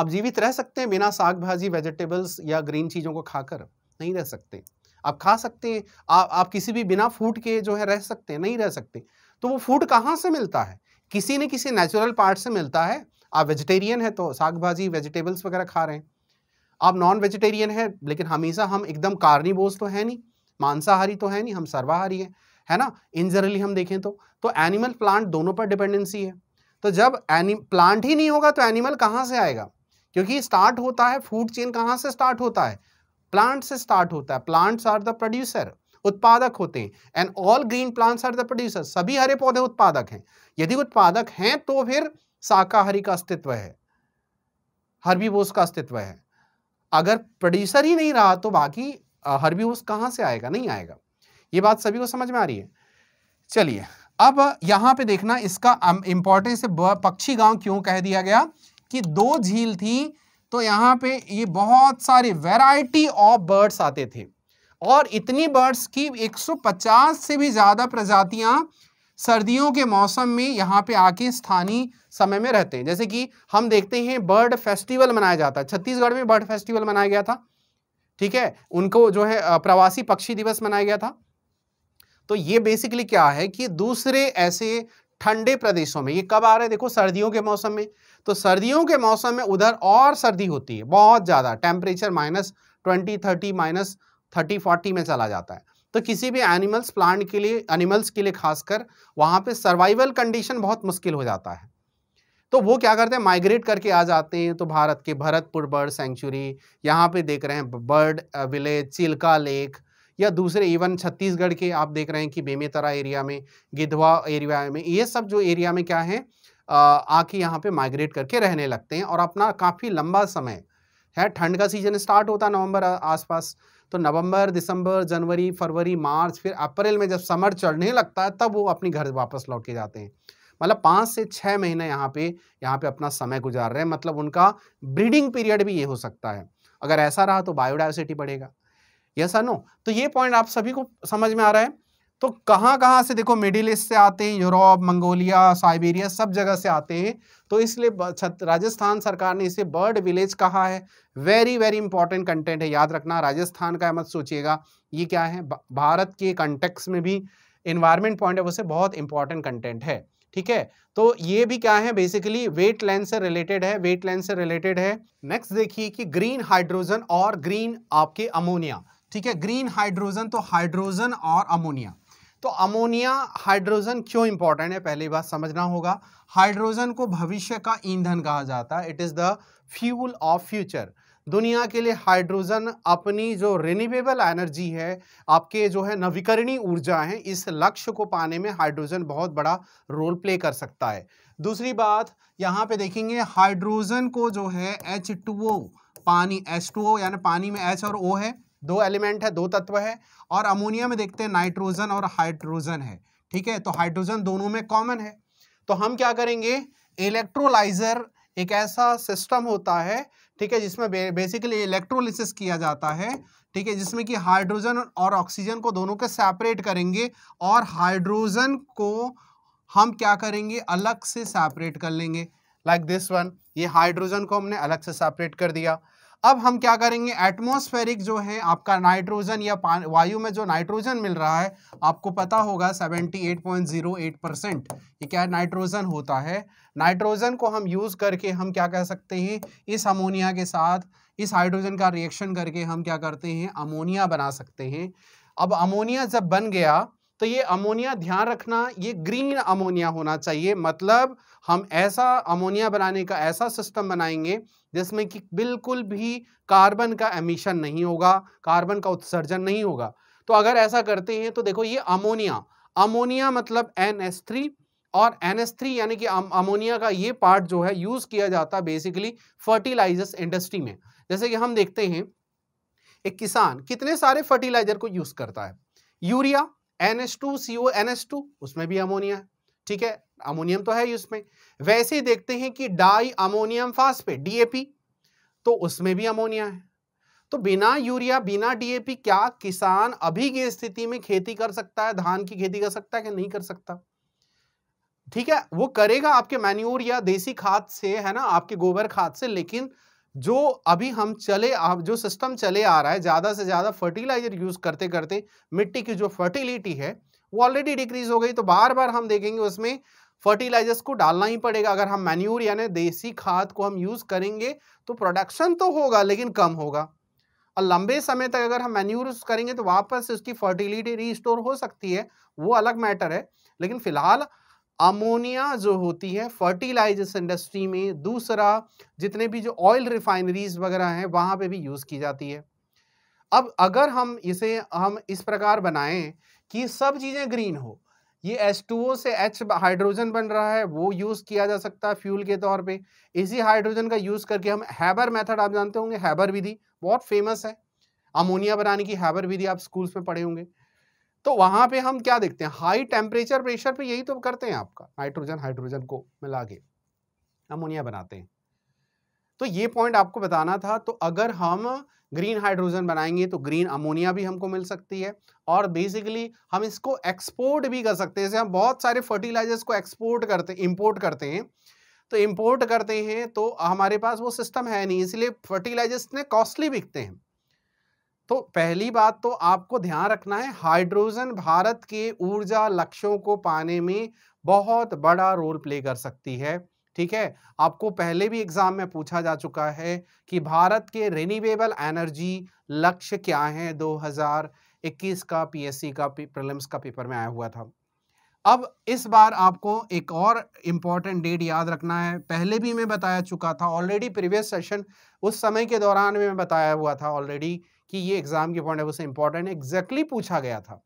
आप जीवित रह सकते हैं बिना साग भाजी वेजिटेबल्स या ग्रीन चीज़ों को खाकर नहीं रह सकते आप खा सकते हैं आप आप किसी भी बिना फूड के जो है रह सकते हैं नहीं रह सकते तो वो फूड कहाँ से मिलता है किसी न किसी नेचुरल पार्ट से मिलता है आप वेजिटेरियन है तो साग भाजी वेजिटेबल्स वगैरह खा रहे हैं आप नॉन वेजिटेरियन है लेकिन हमेशा हम एकदम कार्निवोज तो है नहीं मांसाहारी तो है नहीं हम सर्वाहारी हैं है ना इन जनरली हम देखें तो तो एनिमल प्लांट दोनों पर डिपेंडेंसी है तो जब एनि प्लांट ही नहीं होगा तो एनिमल कहाँ से आएगा क्योंकि स्टार्ट होता है फूड चेन कहाँ से स्टार्ट होता है प्लांट से स्टार्ट होता है प्लांट्स आर द प्रोड्यूसर उत्पादक होते हैं and all green plants are the producer सभी हरे पौधे उत्पादक हैं यदि उत्पादक हैं तो फिर शाकाहारी का अस्तित्व है बोस का अस्तित्व है अगर प्रोड्यूसर ही नहीं रहा तो बाकी बोस कहां से आएगा नहीं आएगा ये बात सभी को समझ में आ रही है चलिए अब यहां पे देखना इसका इंपॉर्टेंस पक्षी गांव क्यों कह दिया गया कि दो झील थी तो यहां पे ये बहुत सारे वैरायटी ऑफ बर्ड्स आते थे और इतनी बर्ड्स की 150 से भी ज़्यादा प्रजातियां सर्दियों के मौसम में यहाँ पे आके स्थानीय समय में रहते हैं जैसे कि हम देखते हैं बर्ड फेस्टिवल मनाया जाता है छत्तीसगढ़ में बर्ड फेस्टिवल मनाया गया था ठीक है उनको जो है प्रवासी पक्षी दिवस मनाया गया था तो ये बेसिकली क्या है कि दूसरे ऐसे ठंडे प्रदेशों में ये कब आ रहे हैं देखो सर्दियों के मौसम में तो सर्दियों के मौसम में उधर और सर्दी होती है बहुत ज़्यादा temperature minus twenty thirty minus thirty forty में चला जाता है तो किसी भी एनिमल्स प्लांट के लिए एनिमल्स के लिए खासकर वहाँ पे सर्वाइवल कंडीशन बहुत मुश्किल हो जाता है तो वो क्या करते हैं माइग्रेट करके आ जाते हैं तो भारत के भरतपुर बर्ड सेंचुरी यहाँ पे देख रहे हैं बर्ड विलेज चिल्का लेक या दूसरे इवन छत्तीसगढ़ के आप देख रहे हैं कि बेमेतरा एरिया में गिधवा एरिया में ये सब जो एरिया में क्या है आके यहाँ पे माइग्रेट करके रहने लगते हैं और अपना काफ़ी लंबा समय है ठंड का सीजन स्टार्ट होता नवंबर आसपास तो नवंबर दिसंबर जनवरी फरवरी मार्च फिर अप्रैल में जब समर चढ़ने लगता है तब वो अपने घर वापस लौट के जाते हैं मतलब पाँच से छः महीने यहाँ पे यहाँ पे अपना समय गुजार रहे हैं मतलब उनका ब्रीडिंग पीरियड भी ये हो सकता है अगर ऐसा रहा तो बायोडाइवर्सिटी बढ़ेगा यस नो तो ये पॉइंट आप सभी को समझ में आ रहा है तो कहाँ कहाँ से देखो मिडिल ईस्ट से आते हैं यूरोप मंगोलिया साइबेरिया सब जगह से आते हैं तो इसलिए राजस्थान सरकार ने इसे बर्ड विलेज कहा है वेरी वेरी इंपॉर्टेंट कंटेंट है याद रखना राजस्थान का मत सोचिएगा ये क्या है भारत के कंटेक्स में भी इन्वायरमेंट पॉइंट ऑफ व्यू से बहुत इंपॉर्टेंट कंटेंट है ठीक है तो ये भी क्या है बेसिकली वेट लैंड से रिलेटेड है वेट लैंड से रिलेटेड है नेक्स्ट देखिए कि ग्रीन हाइड्रोजन और ग्रीन आपके अमोनिया ठीक है ग्रीन हाइड्रोजन तो हाइड्रोजन और अमोनिया तो अमोनिया हाइड्रोजन क्यों इंपॉर्टेंट है पहली बात समझना होगा हाइड्रोजन को भविष्य का ईंधन कहा जाता है it is the fuel of future दुनिया के लिए हाइड्रोजन अपनी जो रिन्यूएबल एनर्जी है आपके जो है नवीकरणीय ऊर्जा है इस लक्ष्य को पाने में हाइड्रोजन बहुत बड़ा रोल प्ले कर सकता है दूसरी बात यहाँ पे देखेंगे हाइड्रोजन को जो है एच पानी एच यानी पानी में एच और ओ है दो एलिमेंट है दो तत्व है और अमोनिया में देखते हैं नाइट्रोजन और हाइड्रोजन है ठीक है तो हाइड्रोजन दोनों में कॉमन है तो हम क्या करेंगे इलेक्ट्रोलाइजर एक ऐसा सिस्टम होता है ठीक है जिसमें बेसिकली इलेक्ट्रोलिसिस किया जाता है ठीक है जिसमें कि हाइड्रोजन और ऑक्सीजन को दोनों के सेपरेट करेंगे और हाइड्रोजन को हम क्या करेंगे अलग से सेपरेट कर लेंगे लाइक दिस वन ये हाइड्रोजन को हमने अलग से सेपरेट कर दिया अब हम क्या करेंगे एटमोस्फेरिक जो है आपका नाइट्रोजन या वायु में जो नाइट्रोजन मिल रहा है आपको पता होगा 78.08 परसेंट ये क्या है नाइट्रोजन होता है नाइट्रोजन को हम यूज़ करके हम क्या कह सकते हैं इस अमोनिया के साथ इस हाइड्रोजन का रिएक्शन करके हम क्या करते हैं अमोनिया बना सकते हैं अब अमोनिया जब बन गया तो ये अमोनिया ध्यान रखना ये ग्रीन अमोनिया होना चाहिए मतलब हम ऐसा अमोनिया बनाने का ऐसा सिस्टम बनाएंगे जिसमें कि बिल्कुल भी कार्बन का एमिशन नहीं होगा कार्बन का उत्सर्जन नहीं होगा तो अगर ऐसा करते हैं तो देखो ये अमोनिया अमोनिया मतलब एन और एन यानी कि अमोनिया का ये पार्ट जो है यूज़ किया जाता बेसिकली फर्टिलाइजर्स इंडस्ट्री में जैसे कि हम देखते हैं एक किसान कितने सारे फर्टिलाइजर को यूज़ करता है urea N S two C O N S two उसमें भी अमोनिया ठीक है अमोनियम तो है ही उसमें वैसे ही देखते हैं कि डाई अमोनियम फास्फेट डीएपी तो उसमें भी अमोनिया है तो बिना यूरिया बिना डीएपी क्या किसान अभी की स्थिति में खेती कर सकता है धान की खेती कर सकता है कि नहीं कर सकता ठीक है वो करेगा आपके मैन्यूर या देसी खाद से है ना आपके गोबर खाद से लेकिन जो अभी हम चले जो सिस्टम चले आ रहा है ज़्यादा से ज़्यादा फर्टिलाइजर यूज़ करते करते मिट्टी की जो फर्टिलिटी है वो ऑलरेडी डिक्रीज हो गई तो बार बार हम देखेंगे उसमें फर्टिलाइजर्स को डालना ही पड़ेगा अगर हम मैन्यूर यानी देसी खाद को हम यूज़ करेंगे तो प्रोडक्शन तो होगा लेकिन कम होगा और लंबे समय तक अगर हम मैन्यूर करेंगे तो वापस उसकी फर्टिलिटी रिस्टोर हो सकती है वो अलग मैटर है लेकिन फिलहाल अमोनिया जो होती है फर्टिलाइजर्स इंडस्ट्री में दूसरा जितने भी जो ऑयल रिफाइनरीज वगैरह हैं वहाँ पे भी यूज़ की जाती है अब अगर हम इसे हम इस प्रकार बनाएं कि सब चीज़ें ग्रीन हो ये एच टू ओ से एच हाइड्रोजन बन रहा है वो यूज़ किया जा सकता है फ्यूल के तौर पे इसी हाइड्रोजन का यूज़ करके हम हैबर मेथड आप जानते होंगे हैबर विधि बहुत फेमस है अमोनिया बनाने की हैबर विधि आप स्कूल्स में पढ़े होंगे तो वहां पे हम क्या देखते हैं हाई टेम्परेचर प्रेशर पे यही तो करते हैं आपका नाइट्रोजन हाइड्रोजन को मिला के अमोनिया बनाते हैं तो ये पॉइंट आपको बताना था तो अगर हम ग्रीन हाइड्रोजन बनाएंगे तो ग्रीन अमोनिया भी हमको मिल सकती है और बेसिकली हम इसको एक्सपोर्ट भी कर सकते हैं जैसे हम बहुत सारे फर्टिलाइजर्स को एक्सपोर्ट करते हैं इम्पोर्ट करते हैं तो इम्पोर्ट करते हैं तो हमारे पास वो सिस्टम है नहीं इसलिए फर्टिलाइजर्स इतने कॉस्टली बिकते हैं तो पहली बात तो आपको ध्यान रखना है हाइड्रोजन भारत के ऊर्जा लक्ष्यों को पाने में बहुत बड़ा रोल प्ले कर सकती है ठीक है आपको पहले भी एग्जाम में पूछा जा चुका है कि भारत के रिन्यूएबल एनर्जी लक्ष्य क्या हैं 2021 का पीएससी का प्रीलिम्स का पेपर में आया हुआ था अब इस बार आपको एक और इम्पॉर्टेंट डेट याद रखना है पहले भी मैं बताया चुका था ऑलरेडी प्रीवियस सेशन उस समय के दौरान भी मैं बताया हुआ था ऑलरेडी कि ये एग्जाम के पॉइंट ऑफ व्यू से इंपॉर्टेंट एग्जैक्टली पूछा गया था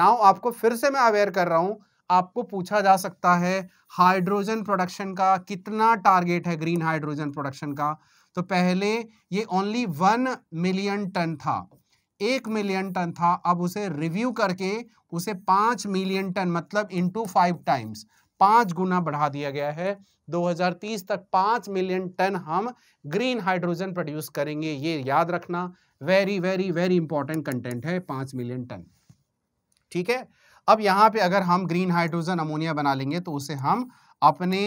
नाउ आपको फिर से मैं अवेयर कर रहा हूँ आपको पूछा जा सकता है हाइड्रोजन प्रोडक्शन का कितना टारगेट है ग्रीन हाइड्रोजन प्रोडक्शन का तो पहले ये ओनली वन मिलियन टन था एक मिलियन टन था अब उसे रिव्यू करके उसे पांच मिलियन टन मतलब इनटू फाइव टाइम्स पांच गुना बढ़ा दिया गया है 2030 तक पांच मिलियन टन हम ग्रीन हाइड्रोजन प्रोड्यूस करेंगे ये याद रखना very very very important content है पांच मिलियन टन ठीक है अब यहां पे अगर हम ग्रीन हाइड्रोजन अमोनिया बना लेंगे तो उसे हम अपने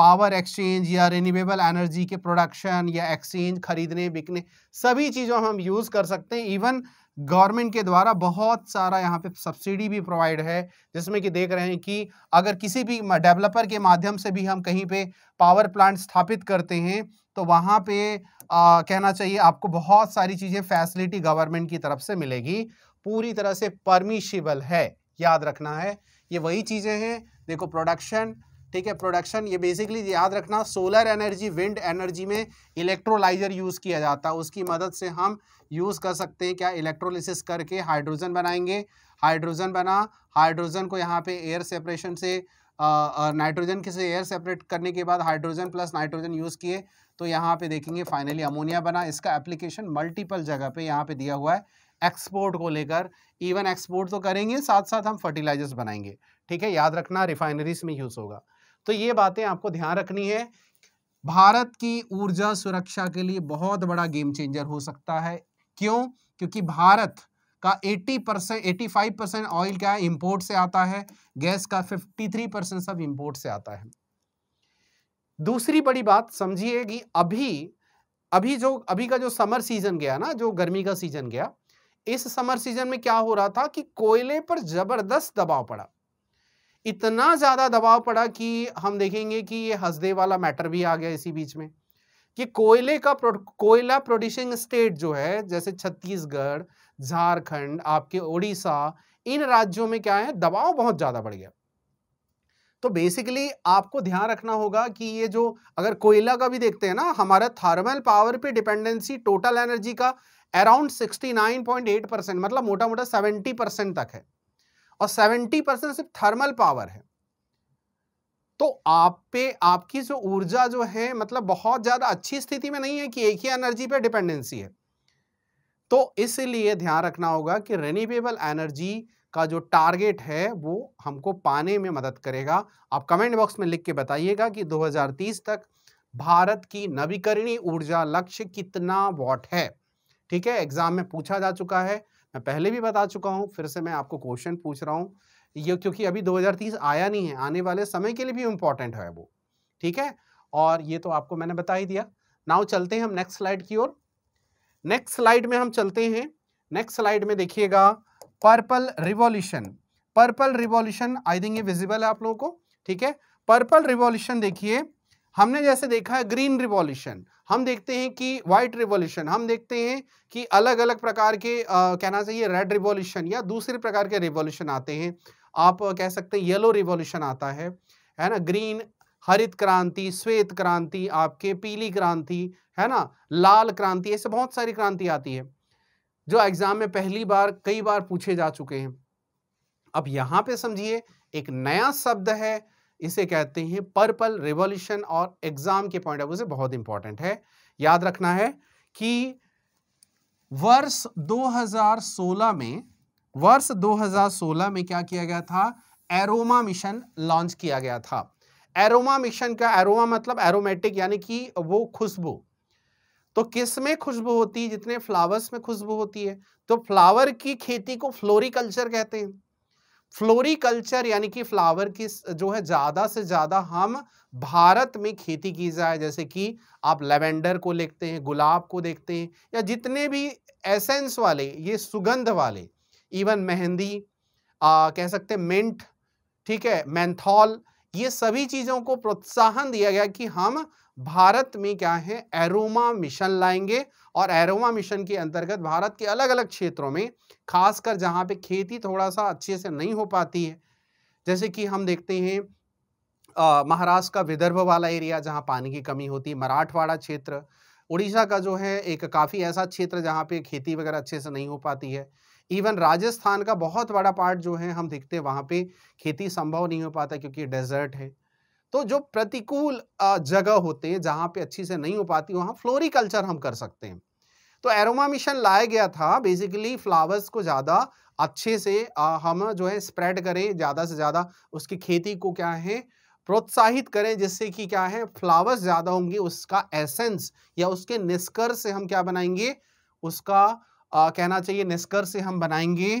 पावर एक्सचेंज या रिन्यूएबल एनर्जी के प्रोडक्शन या एक्सचेंज खरीदने बिकने सभी चीज़ों हम यूज़ कर सकते हैं इवन गवर्नमेंट के द्वारा बहुत सारा यहाँ पे सब्सिडी भी प्रोवाइड है जिसमें कि देख रहे हैं कि अगर किसी भी डेवलपर के माध्यम से भी हम कहीं पे पावर प्लांट स्थापित करते हैं तो वहाँ पे आ, कहना चाहिए आपको बहुत सारी चीज़ें फैसिलिटी गवर्नमेंट की तरफ से मिलेगी पूरी तरह से परमिशिबल है याद रखना है ये वही चीज़ें हैं देखो प्रोडक्शन ठीक है प्रोडक्शन ये बेसिकली याद रखना सोलर एनर्जी विंड एनर्जी में इलेक्ट्रोलाइजर यूज़ किया जाता है उसकी मदद से हम यूज़ कर सकते हैं क्या इलेक्ट्रोलिसिस करके हाइड्रोजन बनाएंगे हाइड्रोजन बना हाइड्रोजन को यहाँ पे एयर सेपरेशन से नाइट्रोजन के से एयर सेपरेट करने के बाद हाइड्रोजन प्लस नाइट्रोजन यूज़ किए तो यहाँ पे देखेंगे फाइनली अमोनिया बना इसका एप्लीकेशन मल्टीपल जगह पे यहाँ पे दिया हुआ है एक्सपोर्ट को लेकर इवन एक्सपोर्ट तो करेंगे साथ साथ हम फर्टिलाइजर्स बनाएंगे ठीक है याद रखना रिफाइनरीज में यूज़ होगा तो ये बातें आपको ध्यान रखनी है भारत की ऊर्जा सुरक्षा के लिए बहुत बड़ा गेम चेंजर हो सकता है क्यों क्योंकि भारत का 80 percent eighty five percent oil क्या है इम्पोर्ट से आता है गैस का 53 परसेंट सब इम्पोर्ट से आता है दूसरी बड़ी बात समझिए कि अभी अभी जो अभी का जो समर सीजन गया ना जो गर्मी का सीजन गया इस समर सीजन में क्या हो रहा था कि कोयले पर जबरदस्त दबाव पड़ा इतना ज़्यादा दबाव पड़ा कि हम देखेंगे कि ये हसदे वाला मैटर भी आ गया इसी बीच में कि कोयले का प्रो, कोयला प्रोड्यूसिंग स्टेट जो है जैसे छत्तीसगढ़ झारखंड आपके उड़ीसा इन राज्यों में क्या है दबाव बहुत ज़्यादा बढ़ गया तो बेसिकली आपको ध्यान रखना होगा कि ये जो अगर कोयला का भी देखते हैं ना हमारा थर्मल पावर पे डिपेंडेंसी टोटल एनर्जी का अराउंड 69.8 परसेंट मतलब मोटा मोटा 70 परसेंट तक है और 70 परसेंट सिर्फ थर्मल पावर है तो आप पे आपकी जो ऊर्जा जो है मतलब बहुत ज़्यादा अच्छी स्थिति में नहीं है कि एक ही एनर्जी पे डिपेंडेंसी है तो इसलिए ध्यान रखना होगा कि रेन्यूएबल एनर्जी का जो टारगेट है वो हमको पाने में मदद करेगा आप कमेंट बॉक्स में लिख के बताइएगा कि 2030 तक भारत की नवीकरणीय ऊर्जा लक्ष्य कितना वॉट है ठीक है एग्जाम में पूछा जा चुका है मैं पहले भी बता चुका हूँ फिर से मैं आपको क्वेश्चन पूछ रहा हूँ ये क्योंकि अभी 2030 आया नहीं है आने वाले समय के लिए भी इम्पॉर्टेंट है वो ठीक है और ये तो आपको मैंने बता ही दिया नाउ चलते हैं हम नेक्स्ट स्लाइड की ओर नेक्स्ट स्लाइड में हम चलते हैं नेक्स्ट स्लाइड में देखिएगा purple revolution purple revolution I think ये विजिबल है आप लोगों को ठीक है पर्पल रिवॉल्यूशन देखिए हमने जैसे देखा है ग्रीन रिवॉल्यूशन हम देखते हैं कि वाइट रिवॉल्यूशन हम देखते हैं कि अलग अलग प्रकार के आ, कहना चाहिए रेड रिवॉल्यूशन या दूसरे प्रकार के रिवॉल्यूशन आते हैं आप कह सकते हैं येलो रिवॉल्यूशन आता है है ना ग्रीन हरित क्रांति श्वेत क्रांति आपके पीली क्रांति है ना लाल क्रांति ऐसे बहुत सारी क्रांति आती है जो एग्जाम में पहली बार कई बार पूछे जा चुके हैं अब यहाँ पे समझिए एक नया शब्द है इसे कहते हैं पर्पल रिवोल्यूशन और एग्ज़ाम के पॉइंट ऑफ व्यू से बहुत इंपॉर्टेंट है याद रखना है कि वर्ष 2016 में वर्ष 2016 में क्या किया गया था एरोमा मिशन लॉन्च किया गया था एरोमा मिशन का एरोमा मतलब एरोमेटिक यानी कि वो खुशबू तो किस में खुशबू होती है जितने फ्लावर्स में खुशबू होती है तो फ्लावर की खेती को फ्लोरिकल्चर कहते हैं फ्लोरिकल्चर यानी कि फ्लावर की जो है ज़्यादा से ज़्यादा हम भारत में खेती की जाए जैसे कि आप लेवेंडर को देखते हैं गुलाब को देखते हैं या जितने भी एसेंस वाले ये सुगंध वाले इवन मेहंदी आ, कह सकते हैं मिंट ठीक है मैंथॉल ये सभी चीज़ों को प्रोत्साहन दिया गया कि हम भारत में क्या है एरोमा मिशन लाएंगे और एरोमा मिशन के अंतर्गत भारत के अलग अलग क्षेत्रों में खासकर जहां पे खेती थोड़ा सा अच्छे से नहीं हो पाती है जैसे कि हम देखते हैं महाराष्ट्र का विदर्भ वाला एरिया जहां पानी की कमी होती है मराठवाड़ा क्षेत्र उड़ीसा का जो है एक काफ़ी ऐसा क्षेत्र जहाँ पे खेती वगैरह अच्छे से नहीं हो पाती है इवन राजस्थान का बहुत बड़ा पार्ट जो है हम देखते हैं वहाँ पे खेती संभव नहीं हो पाता क्योंकि डेजर्ट है तो जो प्रतिकूल जगह होते हैं जहाँ पे अच्छी से नहीं हो पाती वहाँ फ्लोरिकल्चर हम कर सकते हैं तो एरोमा मिशन लाया गया था बेसिकली फ्लावर्स को ज़्यादा अच्छे से हम जो है स्प्रेड करें ज़्यादा से ज़्यादा उसकी खेती को क्या है प्रोत्साहित करें जिससे कि क्या है फ्लावर्स ज़्यादा होंगे उसका एसेंस या उसके निष्कर्ष से हम क्या बनाएंगे उसका आ, कहना चाहिए निष्कर्ष से हम बनाएंगे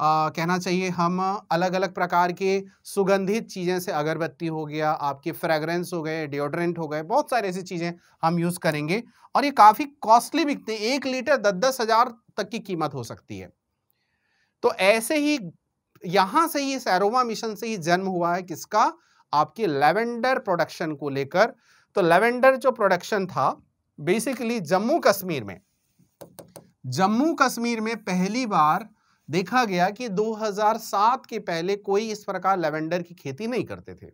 आ, कहना चाहिए हम अलग अलग प्रकार के सुगंधित चीज़ें से अगरबत्ती हो गया आपके फ्रेगरेंस हो गए डिओड्रेंट हो गए बहुत सारे ऐसी चीज़ें हम यूज़ करेंगे और ये काफ़ी कॉस्टली बिकते हैं एक लीटर दस दस हज़ार तक की कीमत हो सकती है तो ऐसे ही यहाँ से ही इस एरोमा मिशन से ही जन्म हुआ है किसका आपके लेवेंडर प्रोडक्शन को लेकर तो लेवेंडर जो प्रोडक्शन था बेसिकली जम्मू कश्मीर में जम्मू कश्मीर में पहली बार देखा गया कि 2007 के पहले कोई इस प्रकार लेवेंडर की खेती नहीं करते थे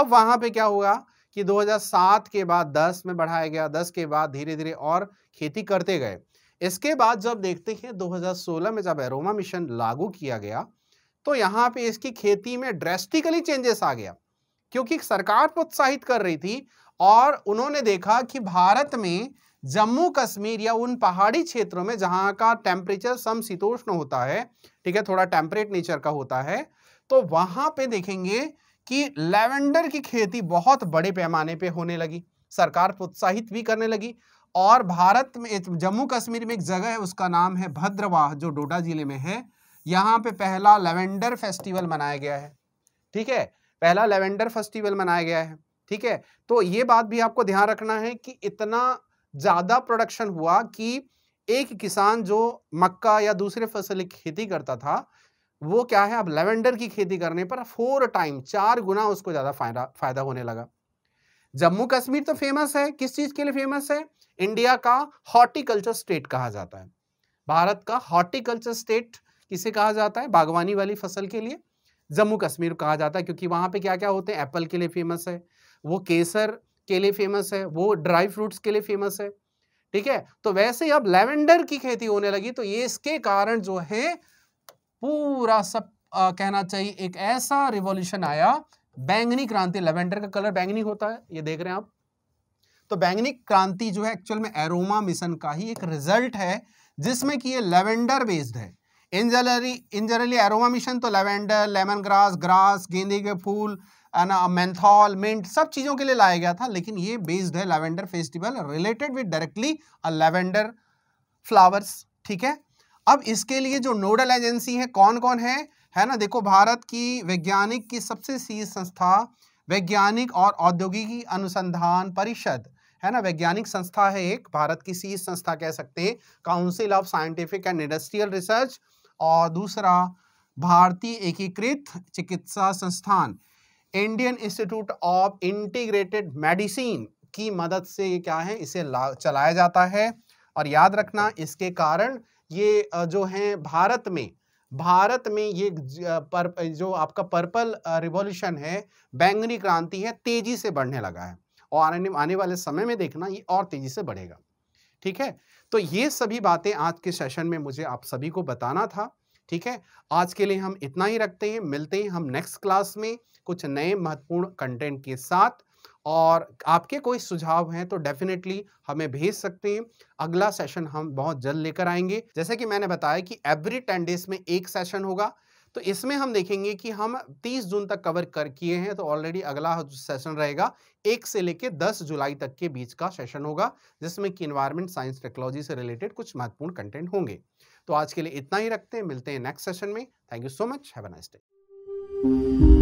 अब वहां पे क्या हुआ कि 2007 के बाद 10 में बढ़ाया गया 10 के बाद धीरे धीरे और खेती करते गए इसके बाद जब देखते हैं 2016 में जब एरोमा मिशन लागू किया गया तो यहाँ पे इसकी खेती में ड्रेस्टिकली चेंजेस आ गया क्योंकि सरकार प्रोत्साहित कर रही थी और उन्होंने देखा कि भारत में जम्मू कश्मीर या उन पहाड़ी क्षेत्रों में जहां का टेम्परेचर समशीतोष्ण होता है ठीक है थोड़ा टेम्परेट नेचर का होता है तो वहां पे देखेंगे कि लेवेंडर की खेती बहुत बड़े पैमाने पे होने लगी सरकार प्रोत्साहित भी करने लगी और भारत में जम्मू कश्मीर में एक जगह है उसका नाम है भद्रवाह जो डोडा जिले में है यहाँ पे पहला लेवेंडर फेस्टिवल मनाया गया है ठीक है पहला लेवेंडर फेस्टिवल मनाया गया है ठीक है तो ये बात भी आपको ध्यान रखना है कि इतना ज़्यादा प्रोडक्शन हुआ कि एक किसान जो मक्का या दूसरे फसल की खेती करता था वो क्या है अब लेवेंडर की खेती करने पर फोर टाइम चार गुना उसको ज़्यादा फायदा फायदा होने लगा जम्मू कश्मीर तो फेमस है किस चीज़ के लिए फेमस है इंडिया का हॉर्टिकल्चर स्टेट कहा जाता है भारत का हॉर्टिकल्चर स्टेट किसे कहा जाता है बागवानी वाली फसल के लिए जम्मू कश्मीर कहा जाता है क्योंकि वहाँ पे क्या क्या होते हैं एप्पल के लिए फेमस है वो केसर के लिए फेमस है वो ड्राई फ्रूट्स के लिए फेमस है ठीक है तो वैसे ही अब लेवेंडर की खेती होने लगी तो ये इसके कारण जो है पूरा सब आ, कहना चाहिए एक ऐसा रिवॉल्यूशन आया बैंगनी क्रांति लेवेंडर का कलर बैंगनी होता है ये देख रहे हैं आप तो बैंगनी क्रांति जो है एक्चुअल में एरोमा मिशन का ही एक रिजल्ट है जिसमें कि ये लेवेंडर बेस्ड है in generally in generally aroma mission तो लेवेंडर लेमन ग्रास ग्रास गेंदे के फूल मेंथॉल मिंट सब चीज़ों के लिए लाया गया था लेकिन ये बेस्ड है lavender festival related with directly lavender flowers ठीक है अब इसके लिए जो नोडल एजेंसी है कौन कौन है है ना देखो भारत की वैज्ञानिक की सबसे शीर्ष संस्था वैज्ञानिक और औद्योगिकी अनुसंधान परिषद है ना वैज्ञानिक संस्था है एक भारत की शीर्ष संस्था कह सकते हैं Council of Scientific and Industrial Research और दूसरा भारतीय एकीकृत चिकित्सा संस्थान Indian Institute of Integrated Medicine की मदद से ये क्या है इसे चलाया जाता है और याद रखना इसके कारण ये जो है भारत में भारत में ये पर जो आपका पर्पल रिवॉल्यूशन है बैंगनी क्रांति है तेजी से बढ़ने लगा है और आने आने वाले समय में देखना ये और तेजी से बढ़ेगा ठीक है तो ये सभी बातें आज के सेशन में मुझे आप सभी को बताना था ठीक है आज के लिए हम इतना ही रखते हैं मिलते हैं हम नेक्स्ट क्लास में कुछ नए महत्वपूर्ण कंटेंट के साथ और आपके कोई सुझाव हैं तो डेफिनेटली हमें भेज सकते हैं अगला सेशन हम बहुत जल्द लेकर आएंगे जैसे कि मैंने बताया कि एवरी टेन डेज में एक सेशन होगा तो इसमें हम देखेंगे कि हम 30 जून तक कवर कर किए हैं तो ऑलरेडी अगला सेशन रहेगा एक से लेकर 10 जुलाई तक के बीच का सेशन होगा जिसमें कि इन्वायरमेंट साइंस टेक्नोलॉजी से रिलेटेड कुछ महत्वपूर्ण कंटेंट होंगे तो आज के लिए इतना ही रखते हैं मिलते हैं नेक्स्ट सेशन में thank you so much have nice day